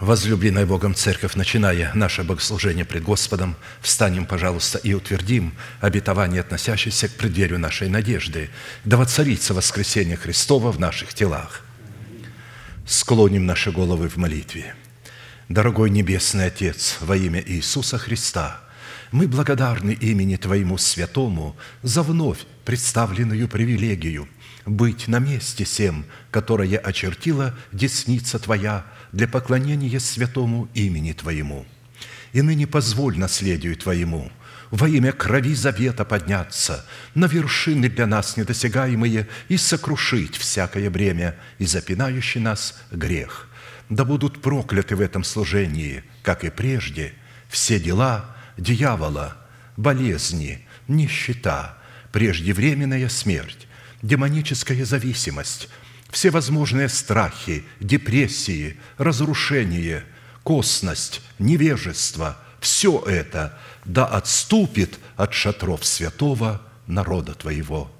возлюбленная Богом Церковь, начиная наше богослужение пред Господом, встанем, пожалуйста, и утвердим обетование, относящееся к преддверию нашей надежды, да воцарится воскресение Христова в наших телах. Склоним наши головы в молитве. Дорогой Небесный Отец, во имя Иисуса Христа, мы благодарны имени Твоему Святому за вновь представленную привилегию быть на месте всем, которое очертила десница Твоя – для поклонения святому имени Твоему. И ныне позволь наследию Твоему во имя крови завета подняться на вершины для нас недосягаемые и сокрушить всякое бремя и запинающий нас грех. Да будут прокляты в этом служении, как и прежде, все дела дьявола, болезни, нищета, преждевременная смерть, демоническая зависимость – всевозможные страхи, депрессии, разрушение, косность, невежество – все это да отступит от шатров святого народа Твоего.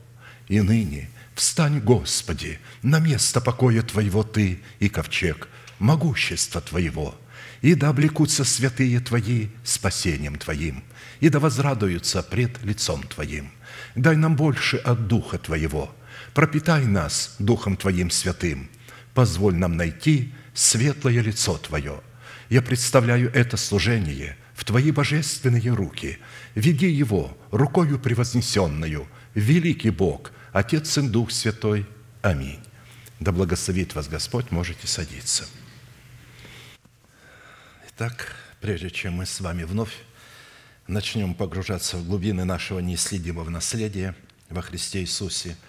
И ныне встань, Господи, на место покоя Твоего Ты и ковчег, могущество Твоего, и да облекутся святые Твои спасением Твоим, и да возрадуются пред лицом Твоим. Дай нам больше от Духа Твоего – пропитай нас Духом Твоим святым, позволь нам найти светлое лицо Твое. Я представляю это служение в Твои божественные руки. Веди его рукою превознесенную, великий Бог, Отец и Дух Святой. Аминь. Да благословит вас Господь, можете садиться. Итак, прежде чем мы с вами вновь начнем погружаться в глубины нашего неисследимого наследия во Христе Иисусе –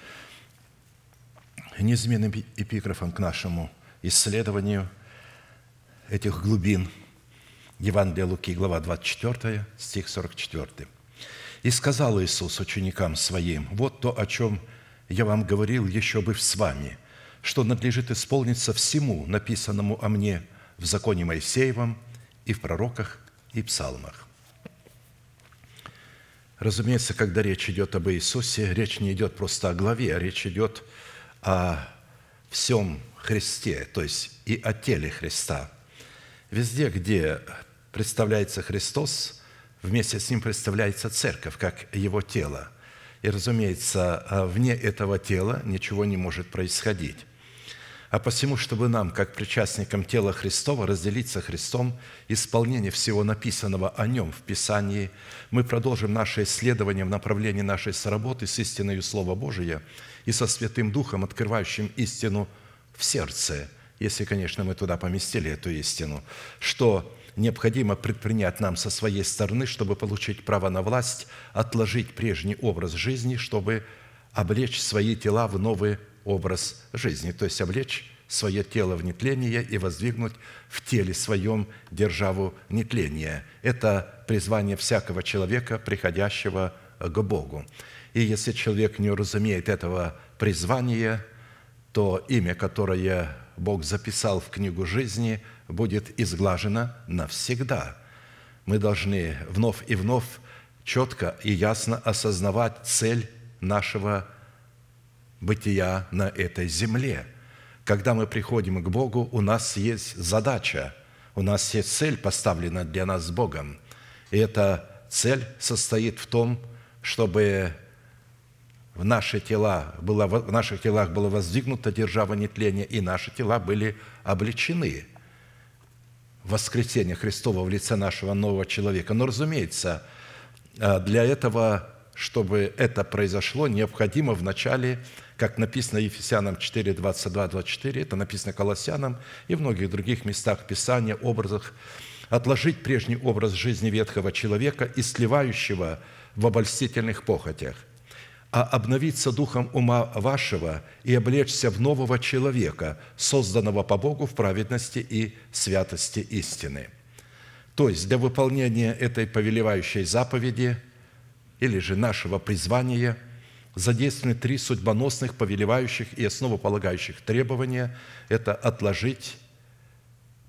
неизменным эпиграфом к нашему исследованию этих глубин. Евангелие Луки, глава 24, стих 44. «И сказал Иисус ученикам Своим, вот то, о чем я вам говорил, еще быв с вами, что надлежит исполниться всему, написанному о мне в законе Моисеевом и в пророках и псалмах». Разумеется, когда речь идет об Иисусе, речь не идет просто о главе, а речь идет о о всем Христе, то есть и о теле Христа. Везде, где представляется Христос, вместе с ним представляется церковь, как его тело. И, разумеется, э, вне этого тела ничего не может происходить а посему, чтобы нам, как причастникам тела Христова, разделиться Христом исполнение всего написанного о Нем в Писании, мы продолжим наше исследование в направлении нашей сработы с истиной Слова Божия и со Святым Духом, открывающим истину в сердце, если, конечно, мы туда поместили эту истину, что необходимо предпринять нам со своей стороны, чтобы получить право на власть, отложить прежний образ жизни, чтобы облечь свои тела в новый образ жизни, то есть облечь свое тело в нетление и воздвигнуть в теле своем державу нетления. Это призвание всякого человека, приходящего к Богу. И если человек не разумеет этого призвания, то имя, которое Бог записал в книгу жизни, будет изглажено навсегда. Мы должны вновь и вновь четко и ясно осознавать цель нашего бытия на этой земле. Когда мы приходим к Богу, у нас есть задача, у нас есть цель, поставлена для нас Богом. И эта цель состоит в том, чтобы в, наши тела было, в наших телах была воздвигнута держава нетления, и наши тела были обличены в воскресение Христова в лице нашего нового человека. Но, разумеется, а, для этого, чтобы это произошло, необходимо вначале начале как написано Ефесянам 4, 22, 24, это написано Колоссянам и в многих других местах Писания, образах, отложить прежний образ жизни ветхого человека и сливающего в обольстительных похотях, а обновиться духом ума вашего и облечься в нового человека, созданного по Богу в праведности и святости истины». То есть для выполнения этой повелевающей заповеди или же нашего призвания – задействованы три судьбоносных, повелевающих и основополагающих требования. Это отложить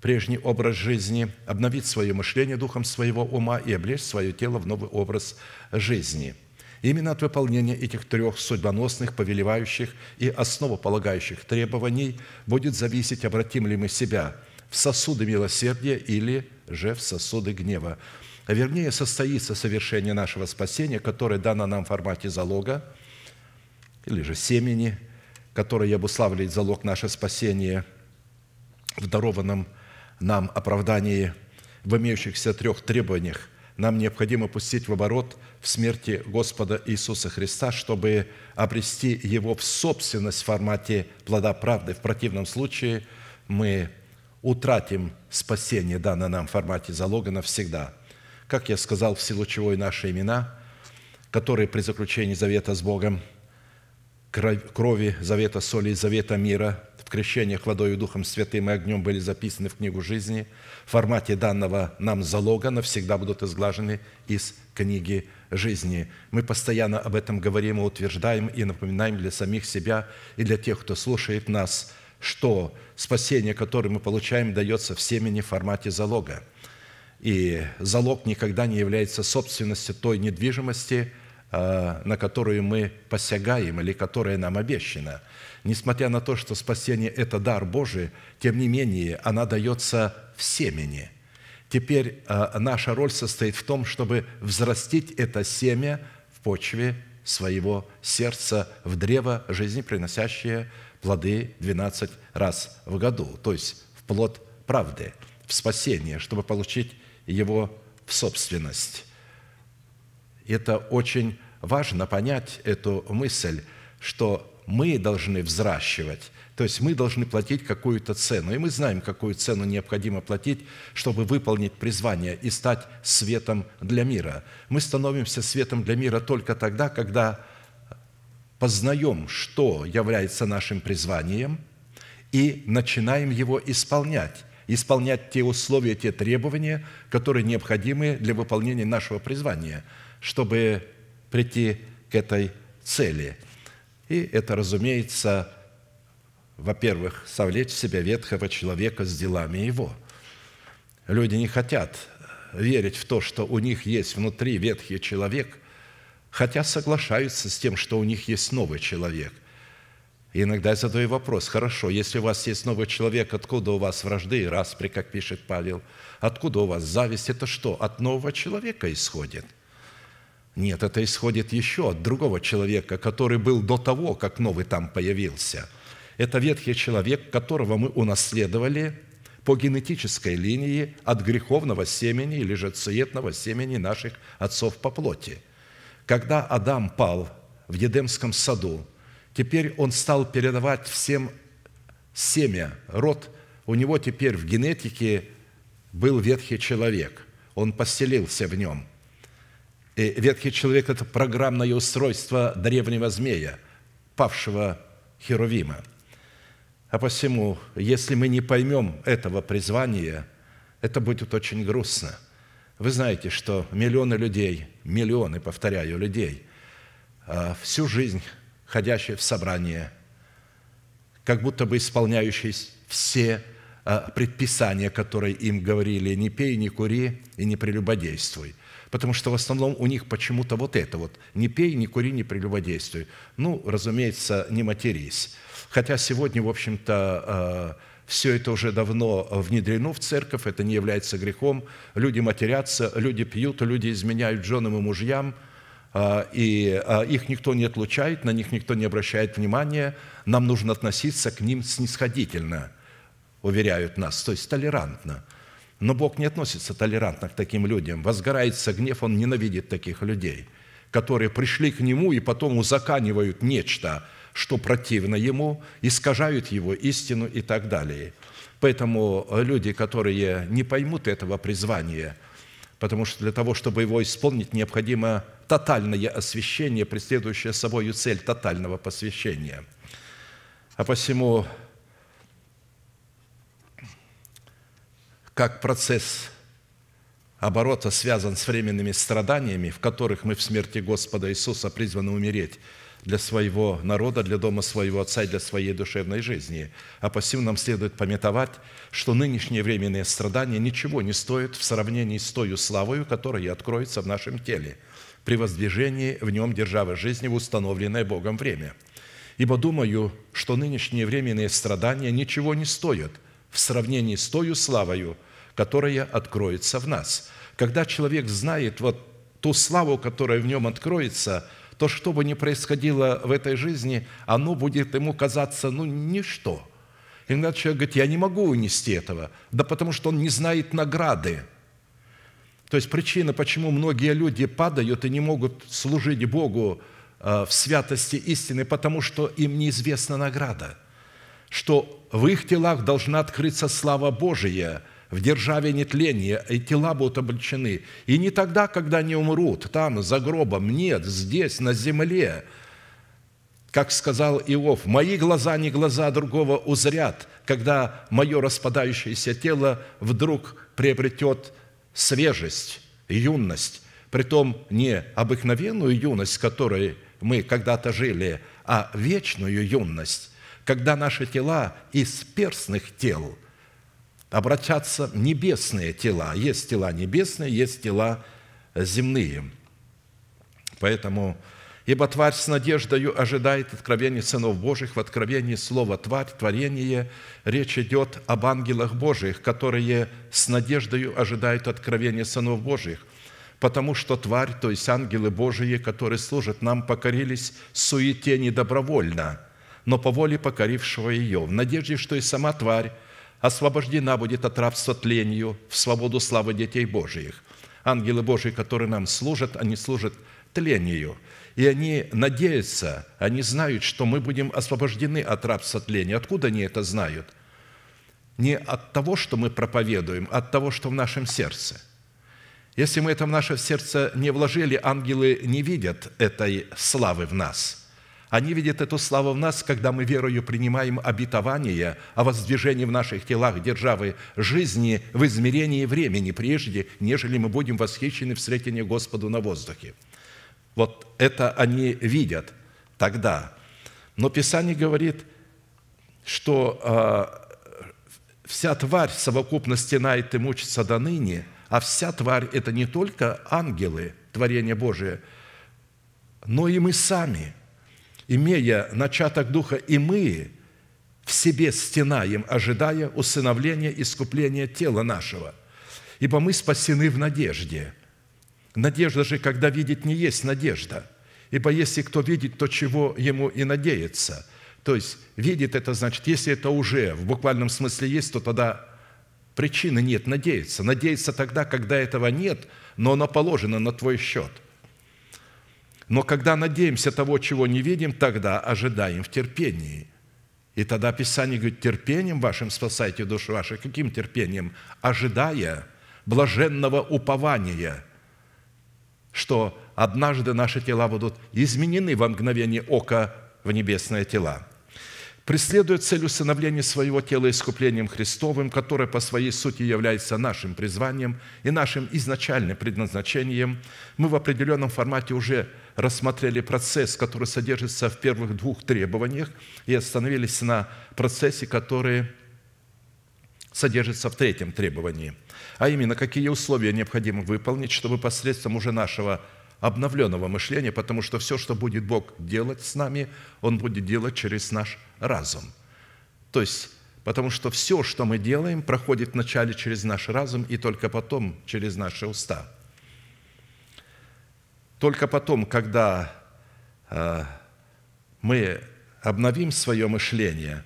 прежний образ жизни, обновить свое мышление духом своего ума и облечь свое тело в новый образ жизни. Именно от выполнения этих трех судьбоносных, повелевающих и основополагающих требований будет зависеть, обратим ли мы себя в сосуды милосердия или же в сосуды гнева. вернее, состоится совершение нашего спасения, которое дано нам в формате залога, или же семени, которые обуславливает залог наше спасение в дарованном нам оправдании в имеющихся трех требованиях нам необходимо пустить в оборот в смерти Господа Иисуса Христа, чтобы обрести Его в собственность в формате плода правды. В противном случае мы утратим спасение, данное нам в формате залога навсегда. Как я сказал, в силу чего и наши имена, которые при заключении завета с Богом – крови завета соли и завета мира в крещениях и Духом Святым и огнем были записаны в книгу жизни, в формате данного нам залога навсегда будут изглажены из книги жизни. Мы постоянно об этом говорим и утверждаем и напоминаем для самих себя и для тех, кто слушает нас, что спасение, которое мы получаем, дается в семени в формате залога. И залог никогда не является собственностью той недвижимости – Э, на которую мы посягаем или которая нам обещана. Несмотря на то, что спасение – это дар Божий, тем не менее она дается в семени. Теперь э, наша роль состоит в том, чтобы взрастить это семя в почве своего сердца, в древо жизни, приносящее плоды 12 раз в году, то есть в плод правды, в спасение, чтобы получить его в собственность. Это очень важно понять эту мысль, что мы должны взращивать, то есть мы должны платить какую-то цену. И мы знаем, какую цену необходимо платить, чтобы выполнить призвание и стать светом для мира. Мы становимся светом для мира только тогда, когда познаем, что является нашим призванием, и начинаем его исполнять исполнять те условия, те требования, которые необходимы для выполнения нашего призвания – чтобы прийти к этой цели. И это, разумеется, во-первых, совлечь в себя ветхого человека с делами его. Люди не хотят верить в то, что у них есть внутри ветхий человек, хотя соглашаются с тем, что у них есть новый человек. И иногда я задаю вопрос, хорошо, если у вас есть новый человек, откуда у вас вражды и распри, как пишет Павел, откуда у вас зависть, это что, от нового человека исходит? Нет, это исходит еще от другого человека, который был до того, как новый там появился. Это ветхий человек, которого мы унаследовали по генетической линии от греховного семени или же цветного семени наших отцов по плоти. Когда Адам пал в Едемском саду, теперь он стал передавать всем семя, род. У него теперь в генетике был ветхий человек. Он поселился в нем – и ветхий человек – это программное устройство древнего змея, павшего Херувима. А посему, если мы не поймем этого призвания, это будет очень грустно. Вы знаете, что миллионы людей, миллионы, повторяю, людей, а, всю жизнь ходящие в собрание, как будто бы исполняющие все Э, предписания, которые им говорили, не пей, не кури и не прелюбодействуй. Потому что в основном у них почему-то вот это вот, не пей, не кури, не прелюбодействуй. Ну, разумеется, не матерись. Хотя сегодня, в общем-то, э, все это уже давно внедрено в церковь, это не является грехом. Люди матерятся, люди пьют, люди изменяют женам и мужьям, э, и их никто не отлучает, на них никто не обращает внимания. Нам нужно относиться к ним снисходительно – уверяют нас, то есть толерантно. Но Бог не относится толерантно к таким людям. Возгорается гнев, Он ненавидит таких людей, которые пришли к Нему и потом узаканивают нечто, что противно Ему, искажают Его истину и так далее. Поэтому э, люди, которые не поймут этого призвания, потому что для того, чтобы его исполнить, необходимо тотальное освящение, преследующее собою цель тотального посвящения. А посему как процесс оборота связан с временными страданиями, в которых мы в смерти Господа Иисуса призваны умереть для своего народа, для дома своего Отца и для своей душевной жизни. А посему нам следует пометовать, что нынешние временные страдания ничего не стоят в сравнении с той славою, которая откроется в нашем теле при воздвижении в нем державы жизни в установленное Богом время. Ибо думаю, что нынешние временные страдания ничего не стоят в сравнении с той славою, которая откроется в нас. Когда человек знает вот ту славу, которая в нем откроется, то, что бы ни происходило в этой жизни, оно будет ему казаться, ну, ничто. Иногда человек говорит, я не могу унести этого. Да потому что он не знает награды. То есть причина, почему многие люди падают и не могут служить Богу э, в святости истины, потому что им неизвестна награда, что в их телах должна открыться слава Божия – в державе нетления, и тела будут обличены. И не тогда, когда они умрут, там, за гробом, нет, здесь, на земле. Как сказал Иов, «Мои глаза не глаза другого узрят, когда мое распадающееся тело вдруг приобретет свежесть, юность, притом не обыкновенную юность, которой мы когда-то жили, а вечную юность, когда наши тела из перстных тел – обратятся небесные тела. Есть тела небесные, есть тела земные. Поэтому «Ибо тварь с надеждою ожидает откровения сынов Божьих, в откровении слова «тварь», «творение» речь идет об ангелах Божьих, которые с надеждою ожидают откровения сынов Божьих, потому что тварь, то есть ангелы Божии, которые служат нам, покорились суете недобровольно, но по воле покорившего ее, в надежде, что и сама тварь освобождена будет от рабства тлению в свободу славы детей Божиих. Ангелы Божии, которые нам служат, они служат тлению. И они надеются, они знают, что мы будем освобождены от рабства тления. Откуда они это знают? Не от того, что мы проповедуем, а от того, что в нашем сердце. Если мы это в наше сердце не вложили, ангелы не видят этой славы в нас – они видят эту славу в нас, когда мы верою принимаем обетование о воздвижении в наших телах державы жизни в измерении времени, прежде, нежели мы будем восхищены в встретении Господу на воздухе. Вот это они видят тогда. Но Писание говорит, что а, вся тварь совокупно стенает и мучится до ныне, а вся тварь – это не только ангелы, творение Божие, но и мы сами – имея начаток Духа, и мы в себе стенаем, ожидая усыновления, искупления тела нашего. Ибо мы спасены в надежде. Надежда же, когда видит, не есть надежда. Ибо если кто видит, то чего ему и надеется. То есть видит это значит, если это уже в буквальном смысле есть, то тогда причины нет надеяться. Надеяться тогда, когда этого нет, но оно положено на твой счет – но когда надеемся того, чего не видим, тогда ожидаем в терпении. И тогда Писание говорит, терпением вашим спасайте души ваши. Каким терпением? Ожидая блаженного упования, что однажды наши тела будут изменены во мгновение ока в небесные тела преследует цель усыновления своего тела искуплением Христовым, которое по своей сути является нашим призванием и нашим изначальным предназначением, мы в определенном формате уже рассмотрели процесс, который содержится в первых двух требованиях, и остановились на процессе, который содержится в третьем требовании, а именно, какие условия необходимо выполнить, чтобы посредством уже нашего обновленного мышления, потому что все, что будет Бог делать с нами, Он будет делать через наш разум. То есть, потому что все, что мы делаем, проходит вначале через наш разум и только потом через наши уста. Только потом, когда э, мы обновим свое мышление,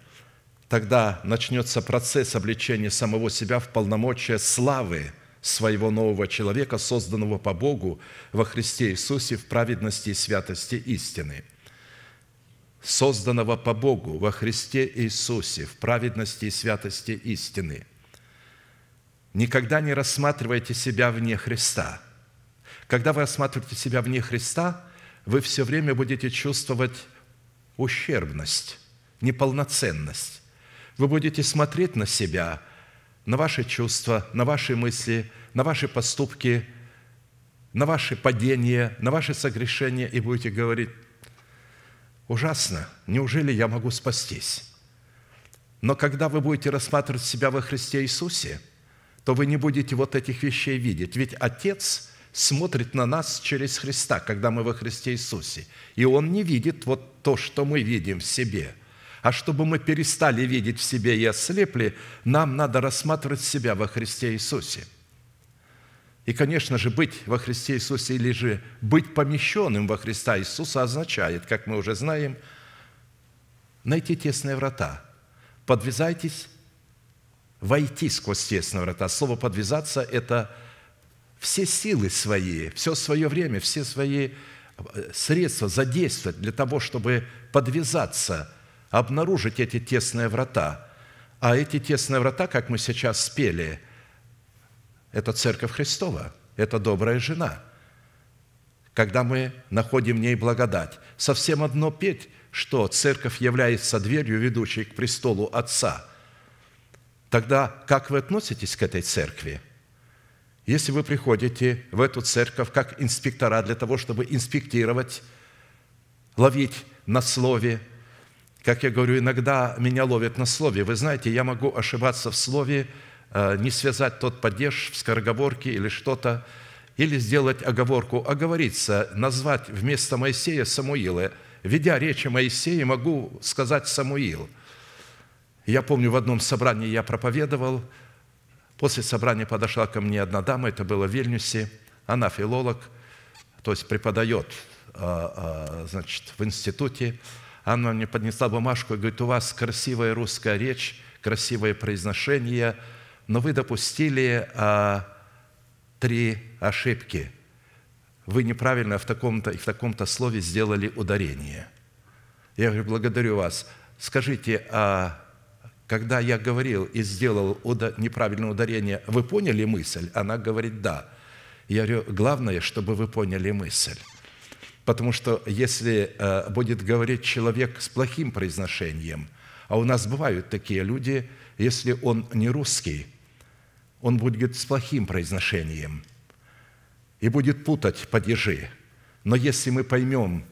тогда начнется процесс обличения самого себя в полномочия славы своего нового человека, созданного по Богу во Христе Иисусе в праведности и святости истины – созданного по Богу во Христе Иисусе в праведности и святости истины. Никогда не рассматривайте себя вне Христа. Когда вы рассматриваете себя вне Христа, вы все время будете чувствовать ущербность, неполноценность. Вы будете смотреть на себя, на ваши чувства, на ваши мысли, на ваши поступки, на ваши падения, на ваши согрешения и будете говорить, Ужасно. Неужели я могу спастись? Но когда вы будете рассматривать себя во Христе Иисусе, то вы не будете вот этих вещей видеть. Ведь Отец смотрит на нас через Христа, когда мы во Христе Иисусе. И Он не видит вот то, что мы видим в себе. А чтобы мы перестали видеть в себе и ослепли, нам надо рассматривать себя во Христе Иисусе – и, конечно же, быть во Христе Иисусе или же быть помещенным во Христа Иисуса означает, как мы уже знаем, найти тесные врата. Подвязайтесь войти сквозь тесные врата. Слово «подвязаться» – это все силы свои, все свое время, все свои э, средства задействовать для того, чтобы подвязаться, обнаружить эти тесные врата. А эти тесные врата, как мы сейчас спели – это церковь Христова, это добрая жена. Когда мы находим в ней благодать, совсем одно петь, что церковь является дверью, ведущей к престолу Отца. Тогда как вы относитесь к этой церкви? Если вы приходите в эту церковь как инспектора для того, чтобы инспектировать, ловить на слове, как я говорю, иногда меня ловят на слове. Вы знаете, я могу ошибаться в слове, Э, не связать тот падеж в скороговорке или что-то, или сделать оговорку, оговориться, а назвать вместо Моисея Самуила. Ведя речь о Моисее, могу сказать Самуил. Я помню, в одном собрании я проповедовал, после собрания подошла ко мне одна дама, это было в Вильнюсе, она филолог, то есть преподает э, э, значит, в институте, она мне поднесла бумажку и говорит, у вас красивая русская речь, красивое произношение – но вы допустили а, три ошибки. Вы неправильно в таком-то и в таком-то слове сделали ударение. Я говорю, благодарю вас. Скажите, а когда я говорил и сделал уда- неправильное ударение, вы поняли мысль? Она говорит, да. Я говорю, главное, чтобы вы поняли мысль. Потому что если э, будет говорить человек с плохим произношением, а у нас бывают такие люди, если он не русский, он будет с плохим произношением и будет путать падежи. Но если мы поймем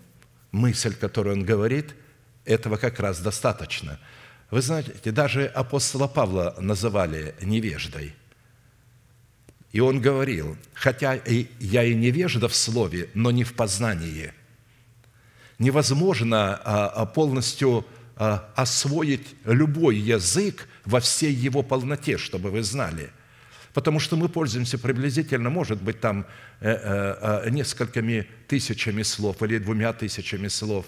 мысль, которую он говорит, этого как раз достаточно. Вы знаете, даже апостола Павла называли невеждой. И он говорил, хотя и я и невежда в слове, но не в познании. Невозможно а, а, полностью а, освоить любой язык во всей его полноте, чтобы вы знали – потому что мы пользуемся приблизительно, может быть, там э, э, э, несколькими тысячами слов или двумя тысячами слов,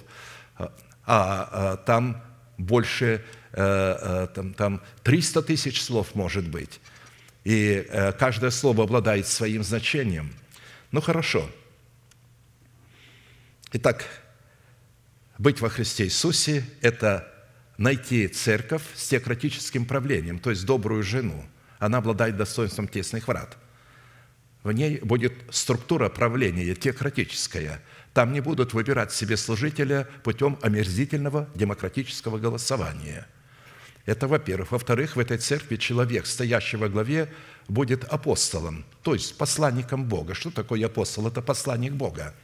а, а, а там больше, там, там 300 тысяч слов может быть. И каждое слово обладает своим значением. Ну хорошо. Итак, быть во Христе Иисусе – это найти церковь с теократическим правлением, то есть добрую жену, она обладает достоинством тесных врат. В ней будет структура правления технократическая. Там не будут выбирать себе служителя путем омерзительного демократического голосования. Это во-первых. Во-вторых, в этой церкви человек, стоящий во главе, будет апостолом, то есть посланником Бога. Что такое апостол? Это посланник Бога.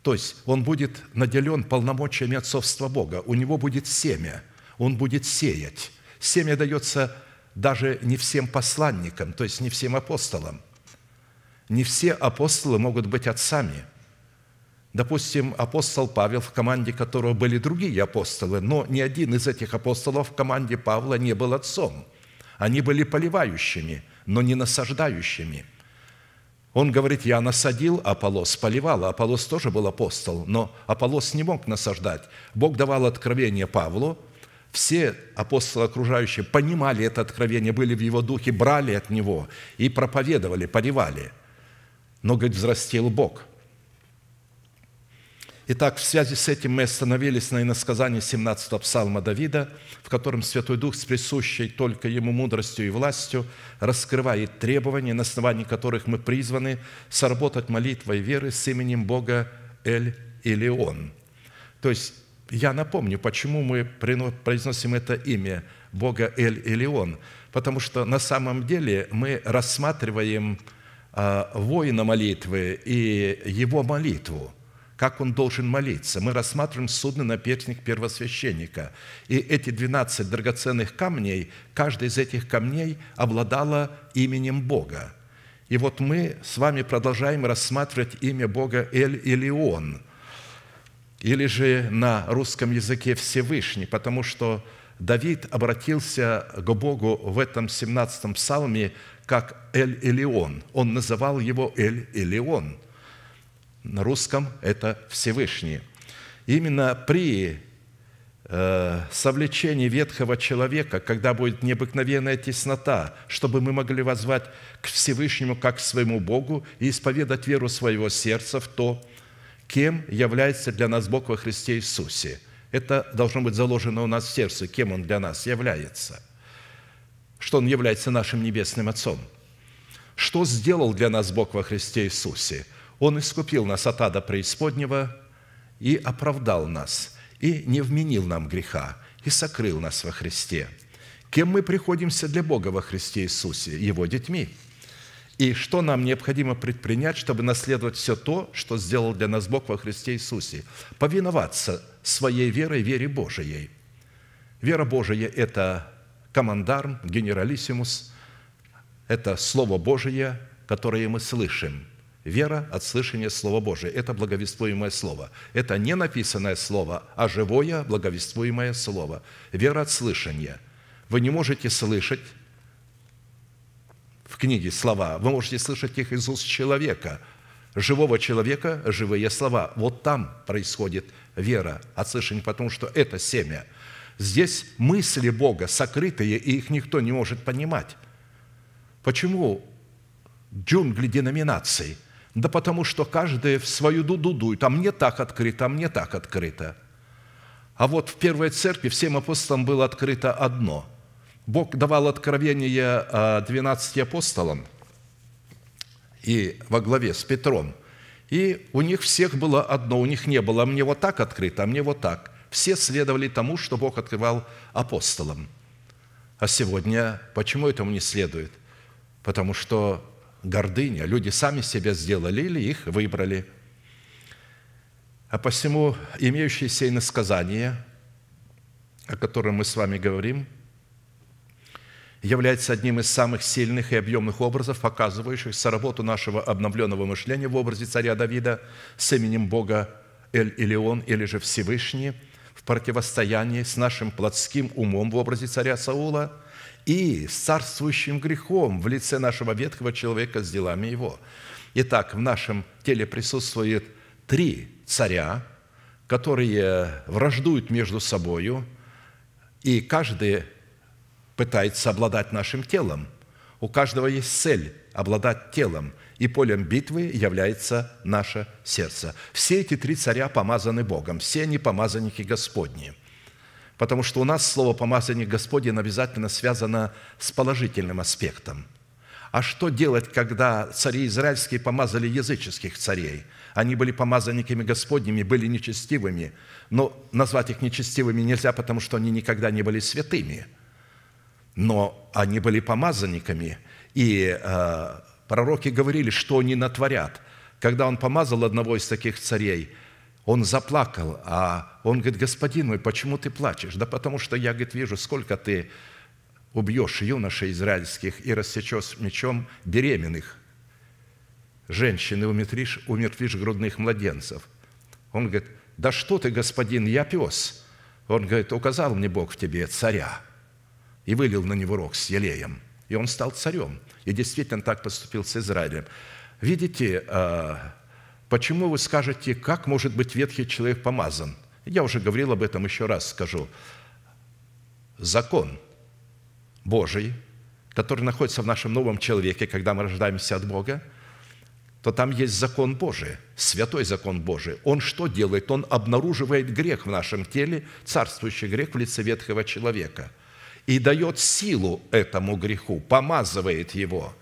То есть он будет наделен полномочиями отцовства Бога. У него будет семя. Он будет сеять. Семя дается даже не всем посланникам, то есть не всем апостолам. Не все апостолы могут быть отцами. Допустим, апостол Павел, в команде которого были другие апостолы, но ни один из этих апостолов в команде Павла не был отцом. Они были поливающими, но не насаждающими. Он говорит, я насадил Аполос, поливал. Аполос тоже был апостол, но Аполос не мог насаждать. Бог давал откровение Павлу – все апостолы окружающие понимали это откровение, были в его духе, брали от него и проповедовали, поревали. Но, говорит, взрастил Бог. Итак, в связи с этим мы остановились на иносказании 17-го псалма Давида, в котором Святой Дух с присущей только Ему мудростью и властью раскрывает требования, на основании которых мы призваны сработать молитвой веры с именем Бога Эль или Он. То есть я напомню, почему мы произносим это имя Бога Эль-Элион, потому что на самом деле мы рассматриваем а, воина молитвы и его молитву, как он должен молиться. Мы рассматриваем судный наперстник первосвященника. И эти 12 драгоценных камней, каждый из этих камней обладала именем Бога. И вот мы с вами продолжаем рассматривать имя Бога Эль-Элион – или же на русском языке Всевышний, потому что Давид обратился к Богу в этом 17-м псалме как Эль-Элион. Он называл его Эль-Элион. На русском это Всевышний. Именно при э, совлечении ветхого человека, когда будет необыкновенная теснота, чтобы мы могли возвать к Всевышнему как к своему Богу и исповедать веру своего сердца в то, кем является для нас Бог во Христе Иисусе. Это должно быть заложено у нас в сердце, кем Он для нас является, что Он является нашим Небесным Отцом. Что сделал для нас Бог во Христе Иисусе? Он искупил нас от ада преисподнего и оправдал нас, и не вменил нам греха, и сокрыл нас во Христе. Кем мы приходимся для Бога во Христе Иисусе? Его детьми – и что нам необходимо предпринять, чтобы наследовать все то, что сделал для нас Бог во Христе Иисусе. Повиноваться своей верой, вере Божией. Вера Божия – это командарм, генералиссимус, это Слово Божие, которое мы слышим. Вера от слышания Слова Божия – это благовествуемое Слово. Это не написанное Слово, а живое благовествуемое Слово. Вера от слышания. Вы не можете слышать книги слова. Вы можете слышать их из уст человека, живого человека, живые слова. Вот там происходит вера от слышания, потому что это семя. Здесь мысли Бога сокрытые, и их никто не может понимать. Почему джунгли деноминаций? Да потому что каждый в свою дуду дует. А мне так открыто, а мне так открыто. А вот в первой церкви всем апостолам было открыто одно – Бог давал откровение 12 а, апостолам и во главе с Петром. И у них всех было одно, у них не было, мне вот так открыто, а мне вот так. Все следовали тому, что Бог открывал апостолам. А сегодня почему этому не следует? Потому что гордыня, люди сами себя сделали или их выбрали. А посему имеющиеся иносказания, о котором мы с вами говорим – является одним из самых сильных и объемных образов, показывающих соработу нашего обновленного мышления в образе царя Давида с именем Бога Эль-Илион или же Всевышний в противостоянии с нашим плотским умом в образе царя Саула и с царствующим грехом в лице нашего ветхого человека с делами его. Итак, в нашем теле присутствует три царя, которые враждуют между собою, и каждый пытается обладать нашим телом. У каждого есть цель – обладать телом, и полем битвы является наше сердце. Все эти три царя помазаны Богом, все они помазанники Господни. Потому что у нас слово «помазанник Господень» обязательно связано с положительным аспектом. А что делать, когда цари израильские помазали языческих царей? Они были помазанниками Господними, были нечестивыми. Но назвать их нечестивыми нельзя, потому что они никогда не были святыми – но они были помазанниками, и э, пророки говорили, что они натворят. Когда он помазал одного из таких царей, он заплакал, а он говорит, «Господин мой, почему ты плачешь?» Да потому что я, говорит, вижу, сколько ты убьешь юношей израильских и рассечешь мечом беременных женщин и умертвишь, умертвишь грудных младенцев. Он говорит, «Да что ты, господин, я пес!» Он говорит, «Указал мне Бог в тебе царя» и вылил на него рог с елеем. И он стал царем. И действительно так поступил с Израилем. Видите, а, почему вы скажете, как может быть ветхий человек помазан? Я уже говорил об этом еще раз, скажу. Закон Божий, который находится в нашем новом человеке, когда мы рождаемся от Бога, то там есть закон Божий, святой закон Божий. Он что делает? Он обнаруживает грех в нашем теле, царствующий грех в лице ветхого человека – и дает силу этому греху, помазывает его.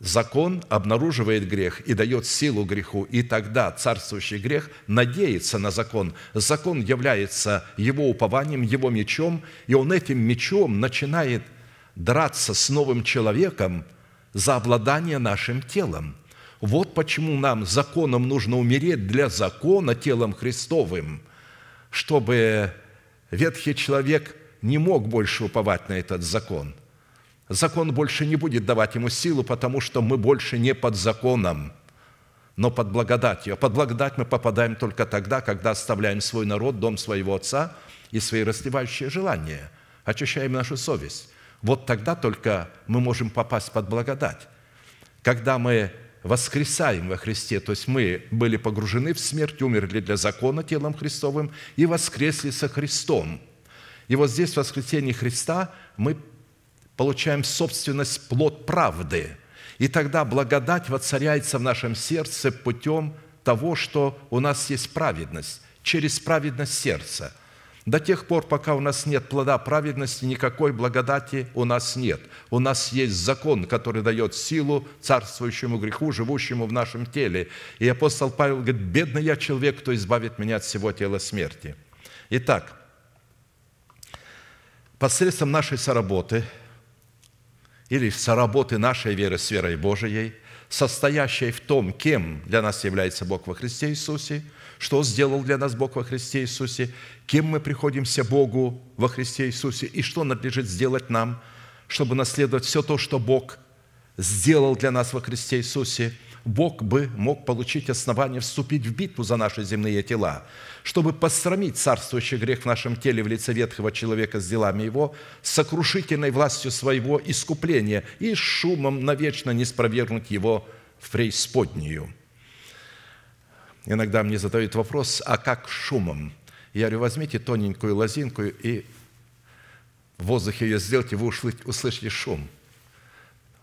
Закон обнаруживает грех и дает силу греху, и тогда царствующий грех надеется на закон. Закон является его упованием, его мечом, и он этим мечом начинает драться с новым человеком за обладание нашим телом. Вот почему нам законом нужно умереть для закона телом Христовым, чтобы ветхий человек – не мог больше уповать на этот закон. Закон больше не будет давать ему силу, потому что мы больше не под законом, но под благодатью. А под благодать мы попадаем только тогда, когда оставляем свой народ, дом своего отца и свои расслевающие желания, очищаем нашу совесть. Вот тогда только мы можем попасть под благодать. Когда мы воскресаем во Христе, то есть мы были погружены в смерть, умерли для закона телом Христовым и воскресли со Христом – и вот здесь, в воскресении Христа, мы получаем собственность плод правды. И тогда благодать воцаряется в нашем сердце путем того, что у нас есть праведность, через праведность сердца. До тех пор, пока у нас нет плода праведности, никакой благодати у нас нет. У нас есть закон, который дает силу царствующему греху, живущему в нашем теле. И апостол Павел говорит, «Бедный я человек, кто избавит меня от всего тела смерти». Итак, посредством нашей соработы или соработы нашей веры с верой Божией, состоящей в том, кем для нас является Бог во Христе Иисусе, что сделал для нас Бог во Христе Иисусе, кем мы приходимся Богу во Христе Иисусе и что надлежит сделать нам, чтобы наследовать все то, что Бог сделал для нас во Христе Иисусе – Бог бы мог получить основание вступить в битву за наши земные тела, чтобы посрамить царствующий грех в нашем теле в лице ветхого человека с делами его, сокрушительной властью своего искупления и шумом навечно не спровергнуть его в преисподнюю. Иногда мне задают вопрос, а как шумом? Я говорю, возьмите тоненькую лозинку и в воздухе ее сделайте, вы услышите шум,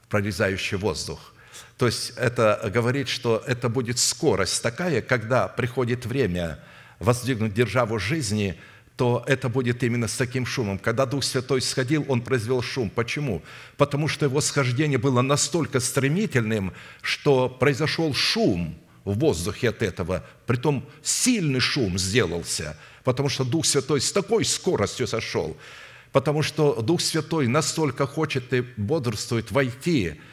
прорезающий воздух. То есть это говорит, что это будет скорость такая, когда приходит время воздвигнуть державу жизни, то это будет именно с таким шумом. Когда Дух Святой сходил, Он произвел шум. Почему? Потому что Его схождение было настолько стремительным, что произошел шум в воздухе от этого. Притом сильный шум сделался, потому что Дух Святой с такой скоростью сошел. Потому что Дух Святой настолько хочет и бодрствует войти –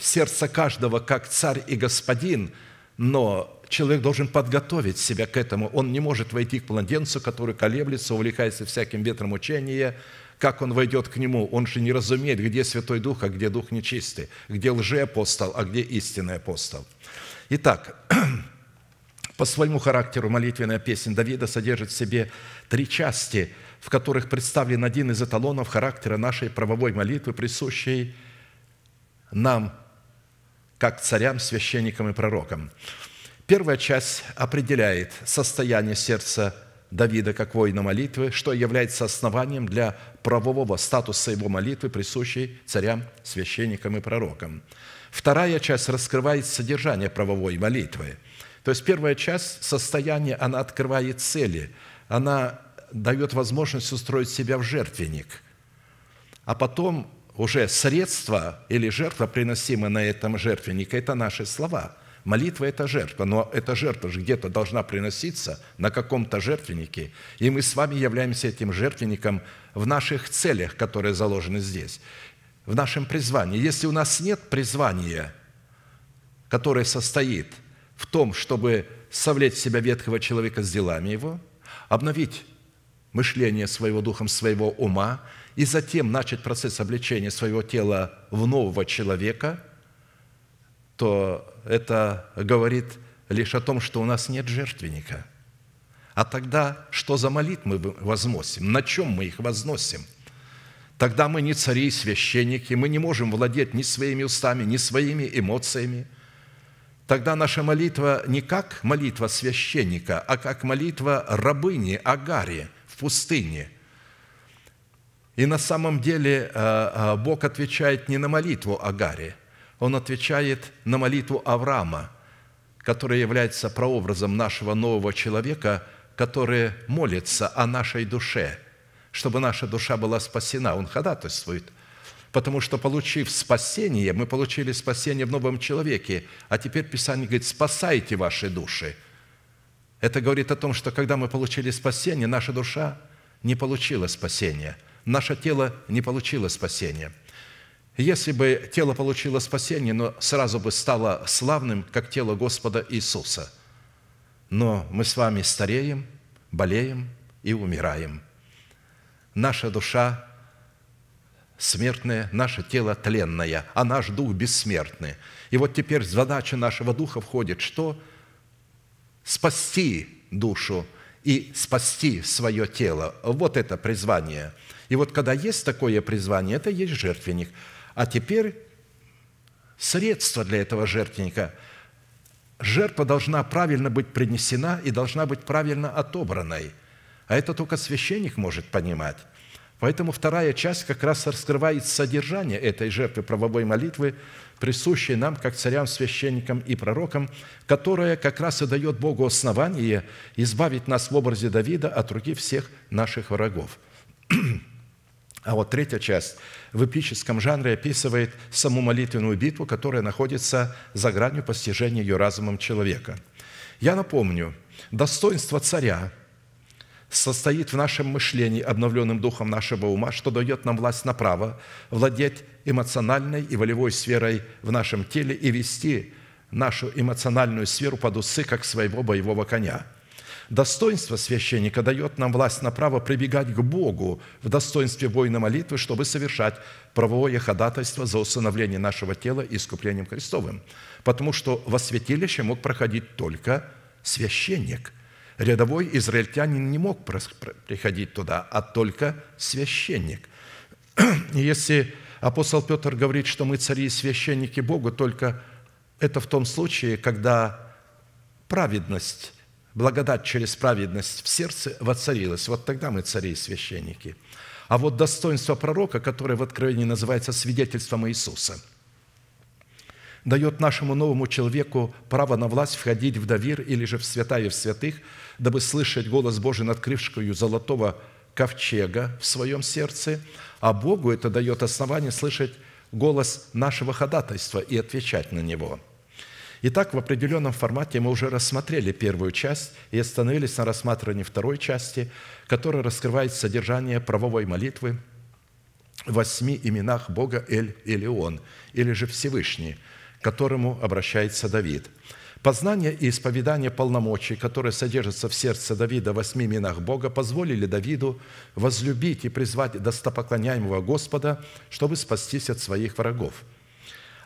в сердце каждого как царь и господин, но человек должен подготовить себя к этому. Он не может войти к младенцу, который колеблется, увлекается всяким ветром учения. Как он войдет к нему? Он же не разумеет, где Святой Дух, а где Дух нечистый, где лжеапостол, а где истинный апостол. Итак, по своему характеру молитвенная песня Давида содержит в себе три части, в которых представлен один из эталонов характера нашей правовой молитвы, присущей нам как царям, священникам и пророкам. Первая часть определяет состояние сердца Давида как воина молитвы, что является основанием для правового статуса его молитвы, присущей царям, священникам и пророкам. Вторая часть раскрывает содержание правовой молитвы. То есть первая часть состояния, она открывает цели, она дает возможность устроить себя в жертвенник. А потом уже средства или жертва, приносимая на этом жертвеннике, это наши слова. Молитва – это жертва, но эта жертва же где-то должна приноситься на каком-то жертвеннике, и мы с вами являемся этим жертвенником в наших целях, которые заложены здесь, в нашем призвании. Если у нас нет призвания, которое состоит в том, чтобы совлечь в себя ветхого человека с делами его, обновить мышление своего духом, своего ума – и затем начать процесс обличения своего тела в нового человека, то это говорит лишь о том, что у нас нет жертвенника. А тогда что за молитв мы возносим? На чем мы их возносим? Тогда мы не цари и священники, мы не можем владеть ни своими устами, ни своими эмоциями. Тогда наша молитва не как молитва священника, а как молитва рабыни Агари в пустыне – и на самом деле э, э, Бог отвечает не на молитву Агари, Он отвечает на молитву Авраама, который является прообразом нашего нового человека, который молится о нашей душе, чтобы наша душа была спасена. Он ходатайствует – Потому что, получив спасение, мы получили спасение в новом человеке. А теперь Писание говорит, спасайте ваши души. Это говорит о том, что когда мы получили спасение, наша душа не получила спасения – наше тело не получило спасения. Если бы тело получило спасение, но сразу бы стало славным, как тело Господа Иисуса. Но мы с вами стареем, болеем и умираем. Наша душа смертная, наше тело тленное, а наш дух бессмертный. И вот теперь задача нашего духа входит, что? Спасти душу и спасти свое тело. Вот это призвание – и вот когда есть такое призвание, это есть жертвенник. А теперь средства для этого жертвенника. Жертва должна правильно быть принесена и должна быть правильно отобранной. А это только священник может понимать. Поэтому вторая часть как раз раскрывает содержание этой жертвы правовой молитвы, присущей нам, как царям, священникам и пророкам, которая как раз и дает Богу основание избавить нас в образе Давида от руки всех наших врагов. А вот третья часть в эпическом жанре описывает саму молитвенную битву, которая находится за гранью постижения ее разумом человека. Я напомню, достоинство царя состоит в нашем мышлении, обновленным духом нашего ума, что дает нам власть на право владеть эмоциональной и волевой сферой в нашем теле и вести нашу эмоциональную сферу под усы, как своего боевого коня – Достоинство священника дает нам власть на право прибегать к Богу в достоинстве войны молитвы, чтобы совершать правовое ходатайство за усыновление нашего тела искуплением Христовым. Потому что во святилище мог проходить только священник. Рядовой израильтянин не мог приходить туда, а только священник. Если апостол Петр говорит, что мы цари и священники Богу, только это в том случае, когда праведность благодать через праведность в сердце воцарилась. Вот тогда мы цари и священники. А вот достоинство пророка, которое в Откровении называется свидетельством Иисуса, дает нашему новому человеку право на власть входить в довир или же в святая в святых, дабы слышать голос Божий над крышкою золотого ковчега в своем сердце, а Богу это дает основание слышать голос нашего ходатайства и отвечать на него – Итак, в определенном формате мы уже рассмотрели первую часть и остановились на рассматривании второй части, которая раскрывает содержание правовой молитвы в восьми именах Бога Эль или Он, или же Всевышний, к которому обращается Давид. Познание и исповедание полномочий, которые содержатся в сердце Давида в восьми именах Бога, позволили Давиду возлюбить и призвать достопоклоняемого Господа, чтобы спастись от своих врагов –